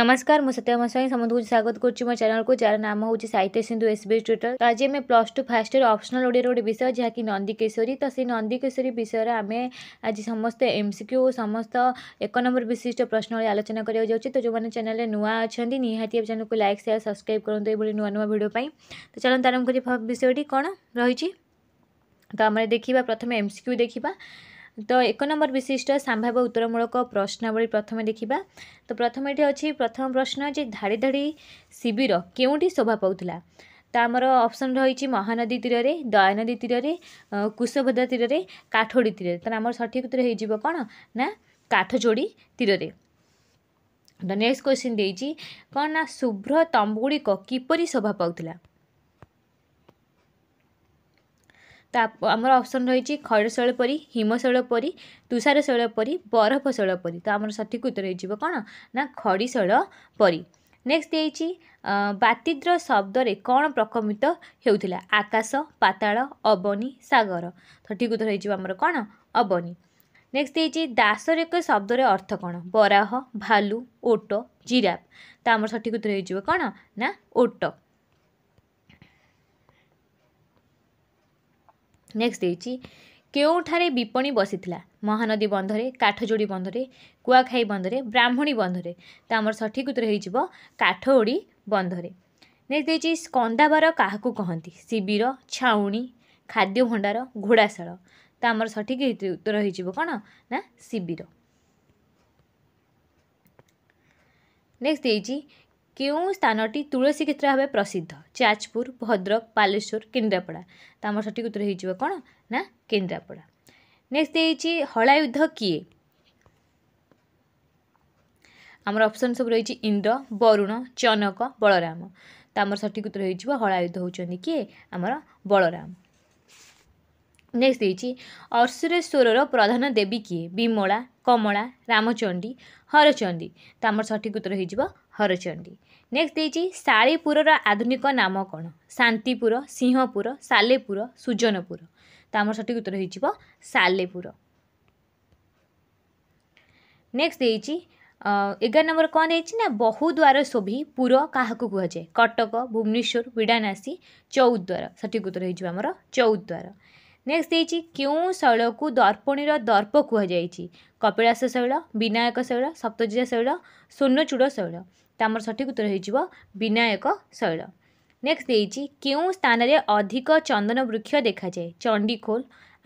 নমস্কার মু সত্যমা স্বাই সমুদ্রকে স্বাগত করছি মো চ্যানেলকু যার নাম হচ্ছে সাহিত্য সিন্ধু এসবি টুইটর তো আজ আমি plus two first year optional ওড়িয়ার গোটে বিষয় যা কি নন্দীকেশ্বরী তো সেই নন্দীকেশ্বরী বিষয়ে আমি আজ সমস্ত এমসিকিউ সমস্ত এক নম্বর বিশিষ্ট প্রশ্ন ভাবে আলোচনা করা যাচ্ছে তো যে চ্যানেলে নূয়া অনেক নিহতি চ্যানেলকে লাইক সেয়ার সবসক্রাইব করতে এইভাবে নূয়া নূয়া ভিডিও পাই তো চলন্ত আরম্ভ করি বিষয়টি কোণ রয়েছে তো আমরা দেখা প্রথমে এমসিকিউ দেখা ତ ଏକ ନମ୍ବର ବିଶିଷ୍ଟ ସମ୍ଭାବ୍ୟ ଉତ୍ତରମୂଳକ ପ୍ରଶ୍ନାବଳୀ ପ୍ରଥମେ ଦେଖିବା ତ ପ୍ରଥମେ ଏଠି ଅଛି ପ୍ରଥମ ପ୍ରଶ୍ନ ଯେ ଧାଡ଼ି ଧାଡ଼ି ଶିବିର କେଉଁଠି ଶୋଭା ପାଉଥିଲା ତ ଆମର ଅପସନ୍ ରହିଛି ମହାନଦୀ ତୀରରେ ଦୟାନଦୀ ତୀରରେ କୁଶଭଦ୍ରା ତୀରରେ କାଠୋଡ଼ି ତୀରରେ ତାହେଲେ ଆମର ସଠିକ୍ ଉତ୍ତର ହେଇଯିବ କ'ଣ ନା କାଠଯୋଡ଼ି ତୀରରେ ତ ନେକ୍ସଟ କ୍ୱେଶ୍ଚିନ୍ ଦେଇଛି କ'ଣ ନା ଶୁଭ୍ର ତମ୍ବୁଗୁଡ଼ିକ କିପରି ଶୋଭା ପାଉଥିଲା ତା ଆମର ଅପସନ୍ ରହିଛି ଖଡ଼ଶୈଳ ପରି ହିମଶୈଳ ପରି ତୁଷାର ଶୈଳ ପରି ବରଫଶୈଳ ପରି ତ ଆମର ସଠିକ ଉତ୍ତର ହେଇଯିବ କ'ଣ ନା ଖଡ଼ିଶୈଳ ପରି ନେକ୍ସଟ ଦେଇଛି ବାତିଦ୍ର ଶବ୍ଦରେ କ'ଣ ପ୍ରକମିତ ହେଉଥିଲା ଆକାଶ ପାତାଳ ଅବନି ସାଗର ସଠିକ୍ ଉତ୍ତର ହେଇଯିବ ଆମର କ'ଣ ଅବନି ନେକ୍ସଟ ଦେଇଛି ଦାସରେକ ଶବ୍ଦରେ ଅର୍ଥ କ'ଣ ବରାହ ଭାଲୁ ଓଟ ଜିରାପ ତ ଆମର ସଠିକ୍ ଉତ୍ତର ହେଇଯିବ କ'ଣ ନା ଓଟ ନେକ୍ସଟ ଦେଇଛି କେଉଁଠାରେ ବିପଣି ବସିଥିଲା ମହାନଦୀ ବନ୍ଧରେ କାଠଯୋଡ଼ି ବନ୍ଧରେ କୁଆଖାଇ ବନ୍ଧରେ ବ୍ରାହ୍ମଣୀ ବନ୍ଧରେ ତ ଆମର ସଠିକ ଉତ୍ତର ହୋଇଯିବ କାଠଯୋଡ଼ି ବନ୍ଧରେ ନେକ୍ସଟ ଦେଇଛି ସ୍କନ୍ଦାବାର କାହାକୁ କହନ୍ତି ଶିବିର ଛାଉଣି ଖାଦ୍ୟ ଭଣ୍ଡାର ଘୋଡ଼ାଶାଳ ତ ଆମର ସଠିକ ଉତ୍ତର ହେଇଯିବ କ'ଣ ନା ଶିବିର ନେକ୍ସଟ ଦେଇଛି କେଉଁ ସ୍ଥାନଟି ତୁଳସୀ କ୍ଷେତ୍ର ଭାବେ ପ୍ରସିଦ୍ଧ ଯାଜପୁର ଭଦ୍ରକ ବାଲେଶ୍ୱର କେନ୍ଦ୍ରାପଡ଼ା ତ ଆମର ସଠିକ ଉତ୍ତର ହେଇଯିବ କ'ଣ ନା କେନ୍ଦ୍ରାପଡ଼ା ନେକ୍ସଟ ହେଇଛି ହଳାୟୁଦ୍ଧ କିଏ ଆମର ଅପସନ୍ ସବୁ ରହିଛି ଇନ୍ଦ୍ର ବରୁଣ ଚନକ ବଳରାମ ତ ଆମର ସଠିକ ଉତ୍ତର ହେଇଯିବ ହଳାୟୁଦ୍ଧ ହେଉଛନ୍ତି କିଏ ଆମର ବଳରାମ ନେକ୍ସଟ ହେଇଛି ଅର୍ଶୁରେଶ୍ୱରର ପ୍ରଧାନ ଦେବୀ କିଏ ବିମଳା କମଳା ରାମଚଣ୍ଡୀ ହରଚଣ୍ଡୀ ତ ଆମର ସଠିକ ଉତ୍ତର ହେଇଯିବ ହରଚଣ୍ଡୀ ନେକ୍ସଟ ଦେଇଛି ଶାଳିପୁରର ଆଧୁନିକ ନାମ କ'ଣ ଶାନ୍ତିପୁର ସିଂହପୁର ସାଲେପୁର ସୁଜନପୁର ତ ଆମର ସଠିକ ଉତ୍ତର ହେଇଯିବ ସାଲେପୁର ନେକ୍ସଟ ଦେଇଛି ଏଗାର ନମ୍ବର କ'ଣ ଦେଇଛି ନା ବହୁଦ୍ୱାର ଶୋଭି ପୁର କାହାକୁ କୁହାଯାଏ କଟକ ଭୁବନେଶ୍ୱର ବିଡ଼ାନାସୀ ଚଉଦ୍ୱାର ସଠିକ ଉତ୍ତର ହେଇଯିବ ଆମର ଚୌଦ୍ୱାର ନେକ୍ସଟ ଦେଇଛି କେଉଁ ଶୈଳକୁ ଦର୍ପଣୀର ଦର୍ପ କୁହାଯାଇଛି କପିଳାସ ଶୈଳ ବିନାୟକ ଶୈଳ ସପ୍ତଜିଆ ଶୈଳ ସ୍ୱର୍ଣ୍ଣଚୂଡ଼ ଶୈଳ ତ ଆମର ସଠିକ୍ ଉତ୍ତର ହେଇଯିବ ବିନାୟକ ଶୈଳ ନେକ୍ସଟ ଦେଇଛି କେଉଁ ସ୍ଥାନରେ ଅଧିକ ଚନ୍ଦନ ବୃକ୍ଷ ଦେଖାଯାଏ ଚଣ୍ଡିଖୋଲ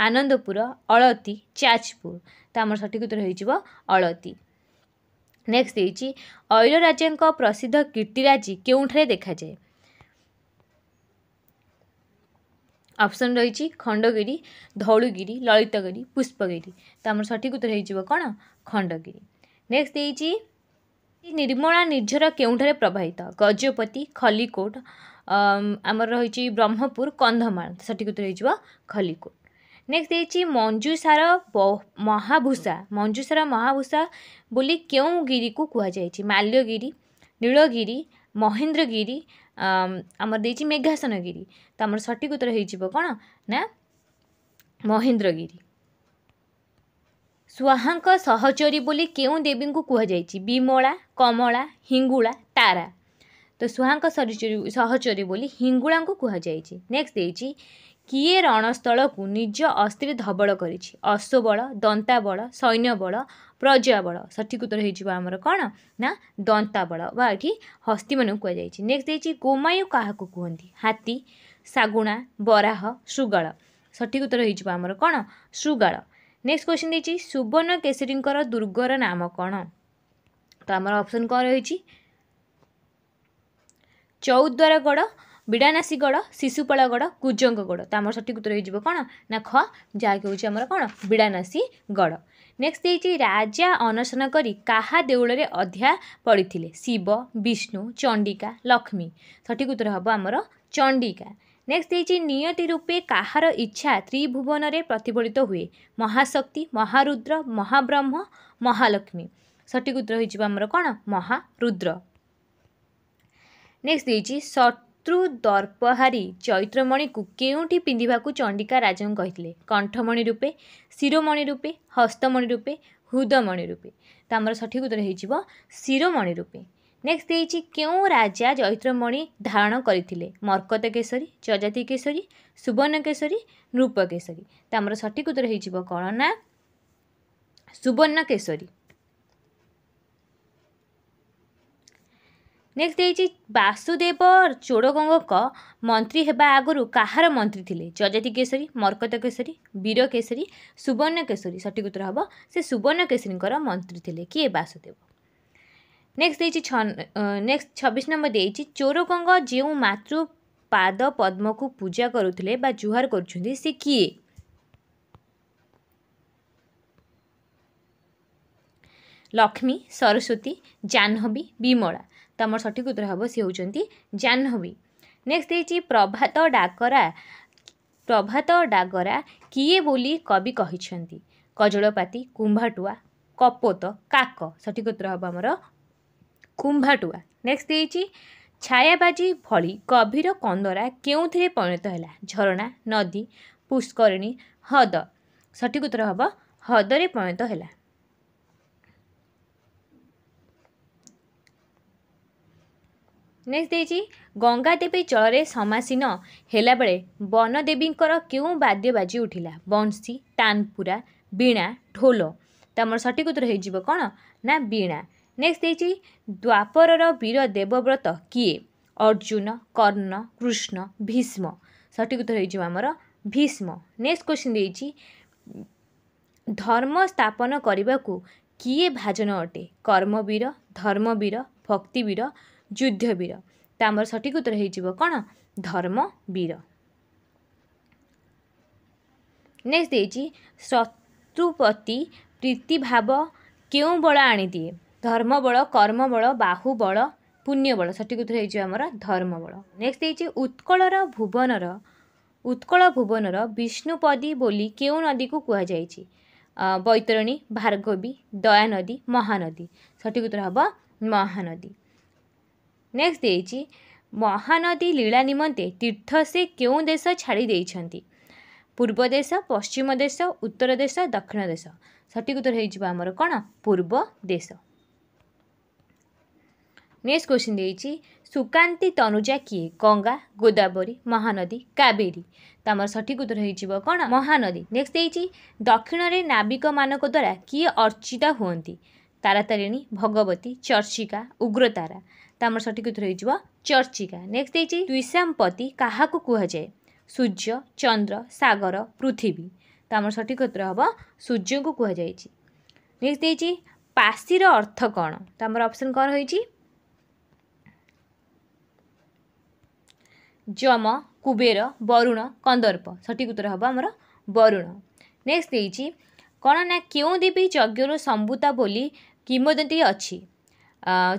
ଆନନ୍ଦପୁର ଅଳତି ଯାଜପୁର ତ ଆମର ସଠିକ୍ ଉତ୍ତର ହେଇଯିବ ଅଳତି ନେକ୍ସଟ ଦେଇଛି ଐର ରାଜାଙ୍କ ପ୍ରସିଦ୍ଧ କୀର୍ତ୍ତିରାଜି କେଉଁଠାରେ ଦେଖାଯାଏ ଅପସନ୍ ରହିଛି ଖଣ୍ଡଗିରି ଧଉଳଗିରି ଲଳିତଗିରି ପୁଷ୍ପଗିରି ତ ଆମର ସଠିକ୍ ଉତ୍ତର ହେଇଯିବ କ'ଣ ଖଣ୍ଡଗିରି ନେକ୍ସଟ ଦେଇଛି ନିର୍ମଳା ନିର୍ଝର କେଉଁଠାରେ ପ୍ରବାହିତ ଗଜପତି ଖଲିକୋଟ ଆମର ରହିଛି ବ୍ରହ୍ମପୁର କନ୍ଧମାଳ ସଠିକ୍ ଉତ୍ତର ହେଇଯିବ ଖଲିକୋଟ ନେକ୍ସଟ ଦେଇଛି ମଞ୍ଜୁସାର ମହାଭୂଷା ମଞ୍ଜୁସାର ମହାଭୂଷା ବୋଲି କେଉଁ ଗିରିକୁ କୁହାଯାଇଛି ମାଲ୍ୟଗିରି ନୀଳଗିରି ମହେନ୍ଦ୍ରଗିରି ଆମର ଦେଇଛି ମେଘାସନଗିରି ତ ଆମର ସଠିକ୍ ଉତ୍ତର ହେଇଯିବ କ'ଣ ନା ମହେନ୍ଦ୍ରଗିରି ସ୍ୱାହାଙ୍କ ସହଚରୀ ବୋଲି କେଉଁ ଦେବୀଙ୍କୁ କୁହାଯାଇଛି ବିମଳା କମଳା ହିଙ୍ଗୁଳା ତାରା ତ ସ୍ୱାହାଙ୍କ ସହଚରୀ ବୋଲି ହିଙ୍ଗୁଳାଙ୍କୁ କୁହାଯାଇଛି ନେକ୍ସଟ ଦେଇଛି କିଏ ରଣସ୍ଥଳକୁ ନିଜ ଅସ୍ତ୍ର ଧବଳ କରିଛି ଅଶ୍ୱବଳ ଦନ୍ତାବଳ ସୈନ୍ୟବଳ ପ୍ରଜାବଳ ସଠିକ ଉତ୍ତର ହେଇଯିବ ଆମର କ'ଣ ନା ଦନ୍ତାବଳ ବା ଏଠି ହସ୍ତିମାନଙ୍କୁ କୁହାଯାଇଛି ନେକ୍ସଟ ଦେଇଛି ଗୋମାୟୁ କାହାକୁ କୁହନ୍ତି ହାତୀ ଶାଗୁଣା ବରାହ ଶୃଗାଳ ସଠିକ ଉତ୍ତର ହେଇଯିବ ଆମର କ'ଣ ଶୃଗାଳ ନେକ୍ସଟ କ୍ୱେଶ୍ଚିନ୍ ଦେଇଛି ସୁବର୍ଣ୍ଣ କେଶରୀଙ୍କର ଦୁର୍ଗର ନାମ କ'ଣ ତ ଆମର ଅପସନ୍ କ'ଣ ରହିଛି ଚୌଦ୍ୱାରଗଡ଼ ବିଡ଼ାନାସୀଗଡ଼ ଶିଶୁପଳଗଡ଼ କୁଜଙ୍ଗଗଡ଼ ତ ଆମର ସଠିକ ଉତ୍ତର ହେଇଯିବ କ'ଣ ନା ଖ ଯାହାକି ହେଉଛି ଆମର କ'ଣ ବିଡ଼ାନାସୀଗଡ଼ ନେକ୍ସଟ ଦେଇଛି ରାଜା ଅନଶନ କରି କାହା ଦେଉଳରେ ଅଧ୍ୟା ପଡ଼ିଥିଲେ ଶିବ ବିଷ୍ଣୁ ଚଣ୍ଡିକା ଲକ୍ଷ୍ମୀ ସଠିକ ଉତ୍ତର ହେବ ଆମର ଚଣ୍ଡିକା ନେକ୍ସଟ ଦେଇଛି ନିୟତି ରୂପେ କାହାର ଇଚ୍ଛା ତ୍ରିଭୁବନରେ ପ୍ରତିଫଳିତ ହୁଏ ମହାଶକ୍ତି ମହାରୁଦ୍ର ମହାବ୍ରହ୍ମ ମହାଲକ୍ଷ୍ମୀ ସଠିକ ଉତ୍ତର ହୋଇଯିବ ଆମର କ'ଣ ମହାରୁଦ୍ର ନେକ୍ସଟ ଦେଇଛି ଶତ୍ରୁ ଦର୍ପହାରୀ ଚୈତ୍ରମଣିକୁ କେଉଁଠି ପିନ୍ଧିବାକୁ ଚଣ୍ଡିକା ରାଜଙ୍କୁ କହିଥିଲେ କଣ୍ଠମଣି ରୂପେ ଶିରୋମଣି ରୂପେ ହସ୍ତମଣି ରୂପେ ହୃଦମଣି ରୂପେ ତ ଆମର ସଠିକ ଉତ୍ତର ହେଇଯିବ ଶିରୋମଣି ରୂପେ ନେକ୍ସଟ ଦେଇଛି କେଉଁ ରାଜା ଚୈତ୍ରମଣି ଧାରଣ କରିଥିଲେ ମର୍କତ କେଶରୀ ଯଜାତି କେଶରୀ ସୁବର୍ଣ୍ଣ କେଶରୀ ନୃପ କେଶରୀ ତ ଆମର ସଠିକ ଉତ୍ତର ହେଇଯିବ କ'ଣ ନା ସୁବର୍ଣ୍ଣ କେଶରୀ ନେକ୍ସଟ ଦେଇଛି ବାସୁଦେବ ଚୋଡ଼ଗଙ୍ଗଙ୍କ ମନ୍ତ୍ରୀ ହେବା ଆଗରୁ କାହାର ମନ୍ତ୍ରୀ ଥିଲେ ଯଜାତି କେଶରୀ ମର୍କତ କେଶରୀ ବୀର କେଶରୀ ସୁବର୍ଣ୍ଣ କେଶରୀ ସଠିକ ଉତ୍ତର ହେବ ସେ ସୁବର୍ଣ୍ଣ କେଶରୀଙ୍କର ମନ୍ତ୍ରୀ ଥିଲେ କିଏ ବାସୁଦେବ ନେକ୍ସଟ ଦେଇଛି ଛ ନେକ୍ସଟ ଛବିଶ ନମ୍ବର ଦେଇଛି ଚୋରଗଙ୍ଗ ଯେଉଁ ମାତୃ ପାଦ ପଦ୍ମକୁ ପୂଜା କରୁଥିଲେ ବା ଜୁହାର କରୁଛନ୍ତି ସେ କିଏ ଲକ୍ଷ୍ମୀ ସରସ୍ୱତୀ ଜାହ୍ନବୀ ବିମଳା ତ ଆମର ସଠିକ୍ ଉତ୍ତର ହେବ ସେ ହେଉଛନ୍ତି ଜାହ୍ନବୀ ନେକ୍ସଟ ଦେଇଛି ପ୍ରଭାତ ଡାକରା ପ୍ରଭାତ ଡାଗରା କିଏ ବୋଲି କବି କହିଛନ୍ତି କଜଳପାତି କୁମ୍ଭାଟୁଆ କପୋତ କାକ ସଠିକ୍ ଉତ୍ତର ହେବ ଆମର କୁମ୍ଭାଟୁଆ ନେକ୍ସଟ ଦେଇଛି ଛାୟାବାଜି ଭଳି ଗଭୀର କନ୍ଦରା କେଉଁଥିରେ ପରିଣତ ହେଲା ଝରଣା ନଦୀ ପୁଷ୍କରିଣୀ ହ୍ରଦ ସଠିକ ଉତ୍ତର ହେବ ହ୍ରଦରେ ପରିଣତ ହେଲା ନେକ୍ସଟ ଦେଇଛି ଗଙ୍ଗାଦେବୀ ଜଳରେ ସମାସୀନ ହେଲାବେଳେ ବନଦେବୀଙ୍କର କେଉଁ ବାଦ୍ୟ ବାଜି ଉଠିଲା ବଂଶୀ ତାନପୁରା ବୀଣା ଢୋଲ ତ ଆମର ସଠିକ ଉତ୍ତର ହେଇଯିବ କ'ଣ ନା ବୀଣା ନେକ୍ସଟ ଦେଇଛି ଦ୍ୱାପରର ବୀର ଦେବବ୍ରତ କିଏ ଅର୍ଜୁନ କର୍ଣ୍ଣ କୃଷ୍ଣ ଭୀଷ୍ମ ସଠିକ ଉତ୍ତର ହେଇଯିବ ଆମର ଭୀଷ୍ମ ନେକ୍ସଟ କ୍ୱେଶ୍ଚିନ୍ ଦେଇଛି ଧର୍ମ ସ୍ଥାପନ କରିବାକୁ କିଏ ଭାଜନ ଅଟେ କର୍ମବୀର ଧର୍ମବୀର ଭକ୍ତିବୀର ଯୁଦ୍ଧବୀର ତ ଆମର ସଠିକ ଉତ୍ତର ହେଇଯିବ କ'ଣ ଧର୍ମବୀର ନେକ୍ସଟ ଦେଇଛି ଶତ୍ରୁପତି ପ୍ରୀତିଭାବ କେଉଁ ବଳ ଆଣିଦିଏ ଧର୍ମବଳ କର୍ମବଳ ବାହୁବଳ ପୁଣ୍ୟବଳ ସଠିକ ଉତ୍ତର ହେଇଯିବ ଆମର ଧର୍ମବଳ ନେକ୍ସଟ ହେଇଛି ଉତ୍କଳର ଭୁବନର ଉତ୍କଳ ଭୁବନର ବିଷ୍ଣୁପଦୀ ବୋଲି କେଉଁ ନଦୀକୁ କୁହାଯାଇଛି ବୈତରଣୀ ଭାର୍ଗବୀ ଦୟାନଦୀ ମହାନଦୀ ସଠିକ ଉତ୍ତର ହେବ ମହାନଦୀ ନେକ୍ସଟ ହେଇଛି ମହାନଦୀ ଲୀଳା ନିମନ୍ତେ ତୀର୍ଥ ସେ କେଉଁ ଦେଶ ଛାଡ଼ି ଦେଇଛନ୍ତି ପୂର୍ବ ଦେଶ ପଶ୍ଚିମ ଦେଶ ଉତ୍ତର ଦେଶ ଦକ୍ଷିଣ ଦେଶ ସଠିକ ଉତ୍ତର ହେଇଯିବ ଆମର କ'ଣ ପୂର୍ବ ଦେଶ ନେକ୍ସଟ କ୍ୱେଶ୍ଚିନ୍ ଦେଇଛି ସୁକାନ୍ତି ତନୁଜା କିଏ ଗଙ୍ଗା ଗୋଦାବରୀ ମହାନଦୀ କାବେରୀ ତମର ସଠିକ ଉତ୍ତର ହୋଇଯିବ କ'ଣ ମହାନଦୀ ନେକ୍ସଟ ଦେଇଛି ଦକ୍ଷିଣରେ ନାବିକମାନଙ୍କ ଦ୍ୱାରା କିଏ ଅର୍ଚ୍ଚିତ ହୁଅନ୍ତି ତାରାତାରିଣୀ ଭଗବତୀ ଚର୍ଚିକା ଉଗ୍ରତାରା ତମର ସଠିକ ଉତ୍ତର ହୋଇଯିବ ଚର୍ଚିକା ନେକ୍ସଟ ଦେଇଛି ଦ୍ୱିସମ୍ପତି କାହାକୁ କୁହାଯାଏ ସୂର୍ଯ୍ୟ ଚନ୍ଦ୍ର ସାଗର ପୃଥିବୀ ତମର ସଠିକ ଉତ୍ତର ହେବ ସୂର୍ଯ୍ୟଙ୍କୁ କୁହାଯାଇଛି ନେକ୍ସଟ ଦେଇଛି ପାଶିର ଅର୍ଥ କ'ଣ ତମର ଅପସନ୍ କ'ଣ ରହିଛି যম কুবের বরুণ কন্দর্প সঠিক উত্তর হব আমার বরুণ নেক্সট দিয়েছি କ'ଣ ନା କେଉଁ ଦେବୀ ଯଜ୍ଞରୁ ସମ୍ଭୂତା ବୋଲି କିମ୍ବଦନ୍ତୀ ଅଛି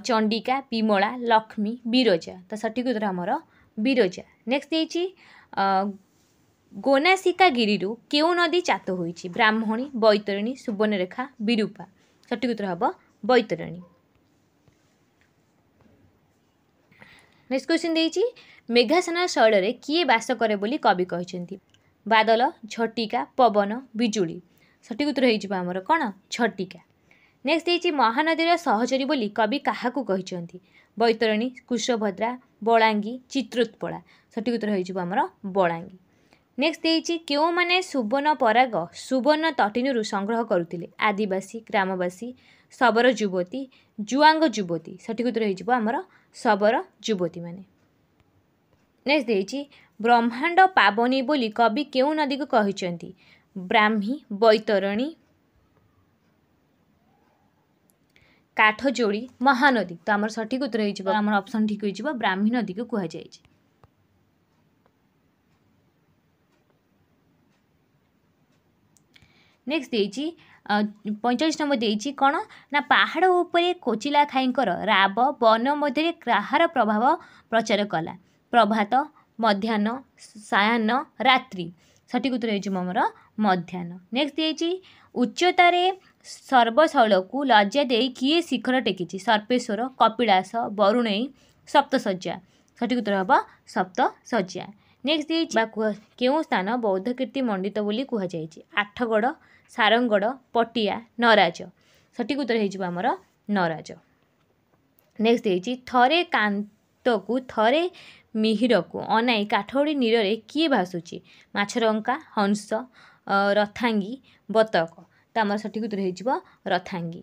ଚଣ୍ଡିକା ବିମଳା ଲକ୍ଷ୍ମୀ ବିରଜା ତ ସଠିକ୍ ଉତ୍ତର ଆମର ବିରଜା ନେକ୍ସଟ ଦେଇଛି ଗୋନାସିକା ଗିରିରୁ କେଉଁ ନଦୀ ଚାତ ହୋଇଛି ବ୍ରାହ୍ମଣୀ ବୈତରଣୀ ସୁବର୍ଣ୍ଣରେଖା ବିରୂପା ସଠିକ୍ ଉତ୍ତର ହେବ ବୈତରଣୀ ନେକ୍ସଟ କ୍ୱେଶ୍ଚିନ୍ ଦେଇଛି ମେଘାସନା ଶୈଳରେ କିଏ ବାସ କରେ ବୋଲି କବି କହିଛନ୍ତି ବାଦଲ ଝଟିକା ପବନ ବିଜୁଳି ସଠିକ ଉତ୍ତର ହେଇଯିବ ଆମର କ'ଣ ଝଟିକା ନେକ୍ସଟ ହେଇଛି ମହାନଦୀର ସହଚରୀ ବୋଲି କବି କାହାକୁ କହିଛନ୍ତି ବୈତରଣୀ କୁଶଭଦ୍ରା ବଳାଙ୍ଗୀ ଚିତ୍ରୋତ୍ପଳା ସଠିକ ଉତ୍ତର ହେଇଯିବ ଆମର ବଳାଙ୍ଗୀ ନେକ୍ସଟ ହେଇଛି କେଉଁମାନେ ସୁବର୍ଣ୍ଣ ପରାଗ ସୁବର୍ଣ୍ଣ ତଟିନୀରୁ ସଂଗ୍ରହ କରୁଥିଲେ ଆଦିବାସୀ ଗ୍ରାମବାସୀ ଶବର ଯୁବତୀ ଜୁଆଙ୍ଗ ଯୁବତୀ ସଠିକ ଉତ୍ତର ହେଇଯିବ ଆମର ଶବର ଯୁବତୀମାନେ ନେକ୍ସଟ ଦେଇଛି ବ୍ରହ୍ମାଣ୍ଡ ପାବନୀ ବୋଲି କବି କେଉଁ ନଦୀକୁ କହିଛନ୍ତି ବ୍ରାହ୍ମୀ ବୈତରଣୀ କାଠଯୋଡ଼ି ମହାନଦୀ ତ ଆମର ସଠିକ ଉତ୍ତର ହେଇଯିବ ଆମର ଅପସନ୍ ଠିକ ହୋଇଯିବ ବ୍ରାହ୍ମୀ ନଦୀକୁ କୁହାଯାଇଛି ନେକ୍ସଟ ଦେଇଛି ପଇଁଚାଳିଶ ନମ୍ବର ଦେଇଛି କ'ଣ ନା ପାହାଡ଼ ଉପରେ କୋଚିଲା ଖାଇଙ୍କର ରାବ ବନ ମଧ୍ୟରେ କାହାର ପ୍ରଭାବ ପ୍ରଚାର କଲା ପ୍ରଭାତ ମଧ୍ୟାହ୍ନ ସାୟାହ୍ନ ରାତ୍ରି ସଠିକ ଉତ୍ତର ହେଉଛି ମୋର ମଧ୍ୟାହ୍ନ ନେକ୍ସଟ ଦେଇଛି ଉଚ୍ଚତାରେ ସର୍ବଶୈଳକୁ ଲଜ୍ଜା ଦେଇ କିଏ ଶିଖର ଟେକିଛି ସର୍ପେଶ୍ୱର କପିଳାସ ବରୁଣେଇ ସପ୍ତଶଯ୍ୟା ସଠିକ ଉତ୍ତର ହେବ ସପ୍ତଶଯ୍ୟା ନେକ୍ସଟ ଦେଇଛି କୁହ କେଉଁ ସ୍ଥାନ ବୌଦ୍ଧ କୀର୍ତ୍ତି ମଣ୍ଡିତ ବୋଲି କୁହାଯାଇଛି ଆଠଗଡ଼ ସାରଙ୍ଗଡ଼ ପଟିଆ ନରାଜ ସଠିକ ଉତ୍ତର ହେଇଯିବ ଆମର ନରାଜ ନେକ୍ସଟ ଦେଇଛି ଥରେ କାନ୍ତକୁ ଥରେ ମିହିରକୁ ଅନାଇ କାଠଡ଼ି ନୀରରେ କିଏ ଭାସୁଛି ମାଛରଙ୍କା ହଂସ ରଥାଙ୍ଗୀ ବତକ ତ ଆମର ସଠିକ ଉତ୍ତର ହେଇଯିବ ରଥାଙ୍ଗୀ